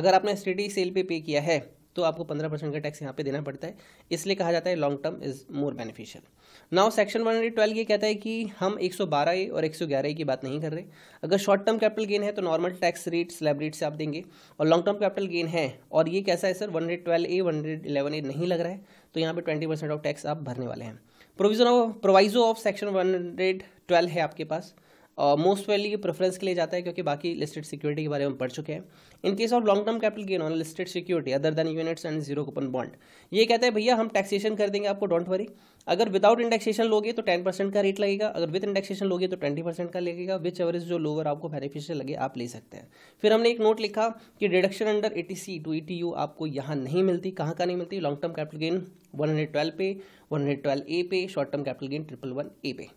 अगर आपने एस सेल पे पे किया है तो आपको पंद्रह परसेंट का टैक्स यहाँ पे देना पड़ता है इसलिए कहा जाता है long term is more beneficial now section one hundred twelve ये कहता है कि हम एक सौ बारह और एक सौ ग्यारह की बात नहीं कर रहे अगर शॉर्ट टर्म कैपिटल गेन है तो normal tax rate slab rate से आप देंगे और लॉन्ग टर्म कैपिटल गेन है और ये कैसा है sir one hundred twelve A one hundred eleven A नहीं लग रहा है तो यहाँ पर ट्वेंटी परसेंट ऑफ टैक्स आप भरने वाले हैं provision of proviso of section one hundred twelve है आपके पास मोस्ट वैल्यू की प्रेफरेंस के लिए जाता है क्योंकि बाकी लिस्टेड सिक्योरिटी के बारे में पढ़ चुके हैं in case of long term capital gain on listed security other than units and zero coupon bond ये कहता है भैया हम टैक्सेशन कर देंगे आपको डोंट वरी अगर विदाउट इंडेक्सेशन लोगे तो टेन परसेंट का रेट लगेगा अगर विद इंडेक्सेशन लोगे तो ट्वेंटी परसेंट का लगेगा विच एवरेज जो लोअर आपको बेनिफिशियल लगे आप ले सकते हैं फिर हमने एक नोट लिखा कि deduction under eighty C to eighty U आपको यहाँ नहीं मिलती कहाँ का नहीं मिलती long term capital gain one hundred twelve पे वन हंड्रेड ट्वेल्व ए पे short term capital gain triple one A पे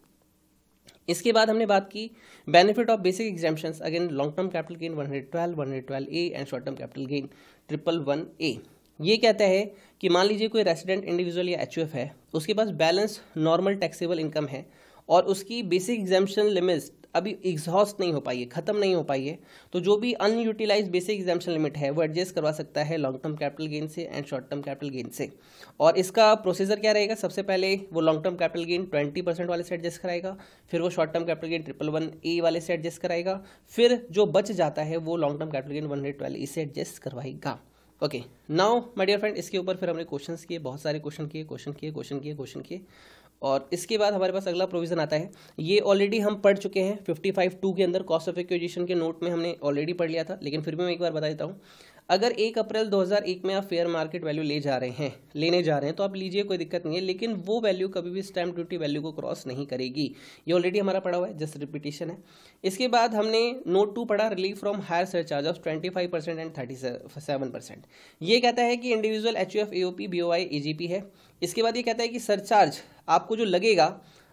इसके बाद हमने बात की benefit of basic exemption again long term capital gain one one hundred twelve hundred twelve A and short term capital gain triple one ए ये कहता है कि मान लीजिए कोई रेसिडेंट इंडिविजुअल या एच है उसके पास बैलेंस नॉर्मल टैक्सेबल इनकम है और उसकी बेसिक एग्जामेशन लिमिट अभी एग्जॉस्ट नहीं हो पाई है खत्म नहीं हो पाई है तो जो भी अनयूटिलाइज बेसिक एग्जामेशन लिमिट है वो एडजस्ट करवा सकता है लॉन्ग टर्म कैपिटल गेन से and short term capital gain से और इसका प्रोसीजर क्या रहेगा सबसे पहले वो long term capital gain twenty percent वाले से एडजस्ट कराएगा फिर वो short term capital gain triple one A वाले से एडजस्ट कराएगा फिर जो बच जाता है वो long term capital gain one hundred twelve इसे एडजस्ट करवाएगा okay now my dear friend इसके ऊपर फिर हमने क्वेश्चंस किए बहुत सारे क्वेश्चन किए क्वेश्चन किए क्वेश्चन किए क्वेश्चन किए और इसके बाद हमारे पास अगला प्रोविज़न आता है ये ऑलरेडी हम पढ़ चुके हैं फिफ्टी फाइव टू के अंदर कॉस्ट ऑफ एक्विजिशन के नोट में हमने ऑलरेडी पढ़ लिया था लेकिन फिर भी मैं एक बार बता देता हूँ अगर एक अप्रैल 2001 में आप फेयर मार्केट वैल्यू ले जा रहे हैं लेने जा रहे हैं तो आप लीजिए कोई दिक्कत नहीं है लेकिन वो वैल्यू कभी भी स्टैम्प ड्यूटी वैल्यू को क्रॉस नहीं करेगी ये ऑलरेडी हमारा पड़ा हुआ है जस्ट रिपीटेशन है इसके बाद हमने नोट टू पढ़ा relief from higher surcharge of twenty five percent and thirty seven percent ये कहता है कि individual H U F O है इसके बाद ये कहता है कि सरचार्ज आपको जो लगेगा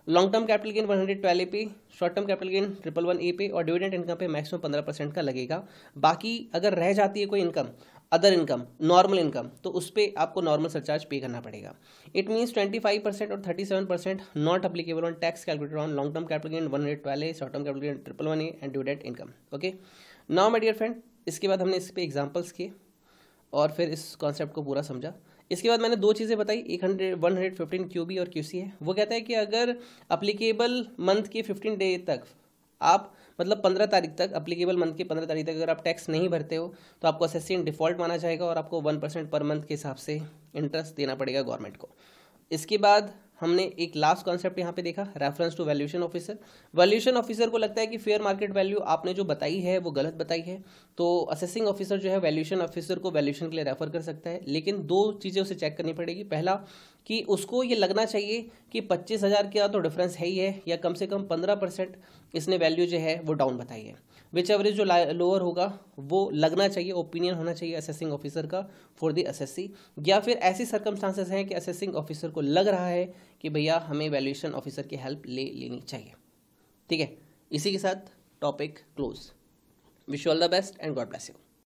long term capital gain one hundred twelve A पे short term capital gain triple one A पे और डिविडेंड इनकम पे मैक्सिमम पंद्रह परसेंट का लगेगा बाकी अगर रह जाती है कोई income other income normal income तो उस पर आपको नॉर्मल सरचार्ज पे करना पड़ेगा it means twenty five percent और thirty seven percent not applicable on tax calculator on long term capital gain one hundred twelve A short term capital gain triple one A and dividend income okay now my dear friend इसके बाद हमने इस पर एग्जाम्पल्स किए और फिर इस कॉन्सेप्ट को पूरा समझा इसके बाद मैंने दो चीज़ें बताई एक hundred one hundred fifteen Q B और क्यू सी है वो कहता है कि अगर अप्लीकेबल मंथ के फिफ्टीन डे तक आप मतलब पंद्रह तारीख तक अप्लीकेबल मंथ के पंद्रह तारीख तक अगर आप टैक्स नहीं भरते हो तो आपको इन डिफॉल्ट माना जाएगा और आपको वन परसेंट पर मंथ के हिसाब से इंटरेस्ट देना पड़ेगा गवर्नमेंट को इसके बाद हमने एक लास्ट कॉन्सेप्ट यहाँ पे देखा reference to valuation officer valuation officer को लगता है कि फेयर मार्केट वैल्यू आपने जो बताई है वो गलत बताई है तो असेसिंग ऑफिसर जो है वैल्यूशन ऑफिसर को वैल्यूशन के लिए रेफर कर सकता है लेकिन दो चीज़ें उसे चेक करनी पड़ेगी पहला कि उसको ये लगना चाहिए कि पच्चीस हज़ार का तो डिफरेंस है ही है या कम से कम पंद्रह परसेंट इसने वैल्यू जो है वो डाउन बताई है विच एवरेज जो लोअर होगा वो लगना चाहिए ओपिनियन होना चाहिए असेसिंग ऑफिसर का फॉर दी असेसी या फिर ऐसी सर्कमस्टांसेस हैं कि असेसिंग ऑफिसर को लग रहा है कि भैया हमें वैल्यूएशन ऑफिसर की हेल्प ले लेनी चाहिए ठीक है इसी के साथ topic close wish all the best and God bless you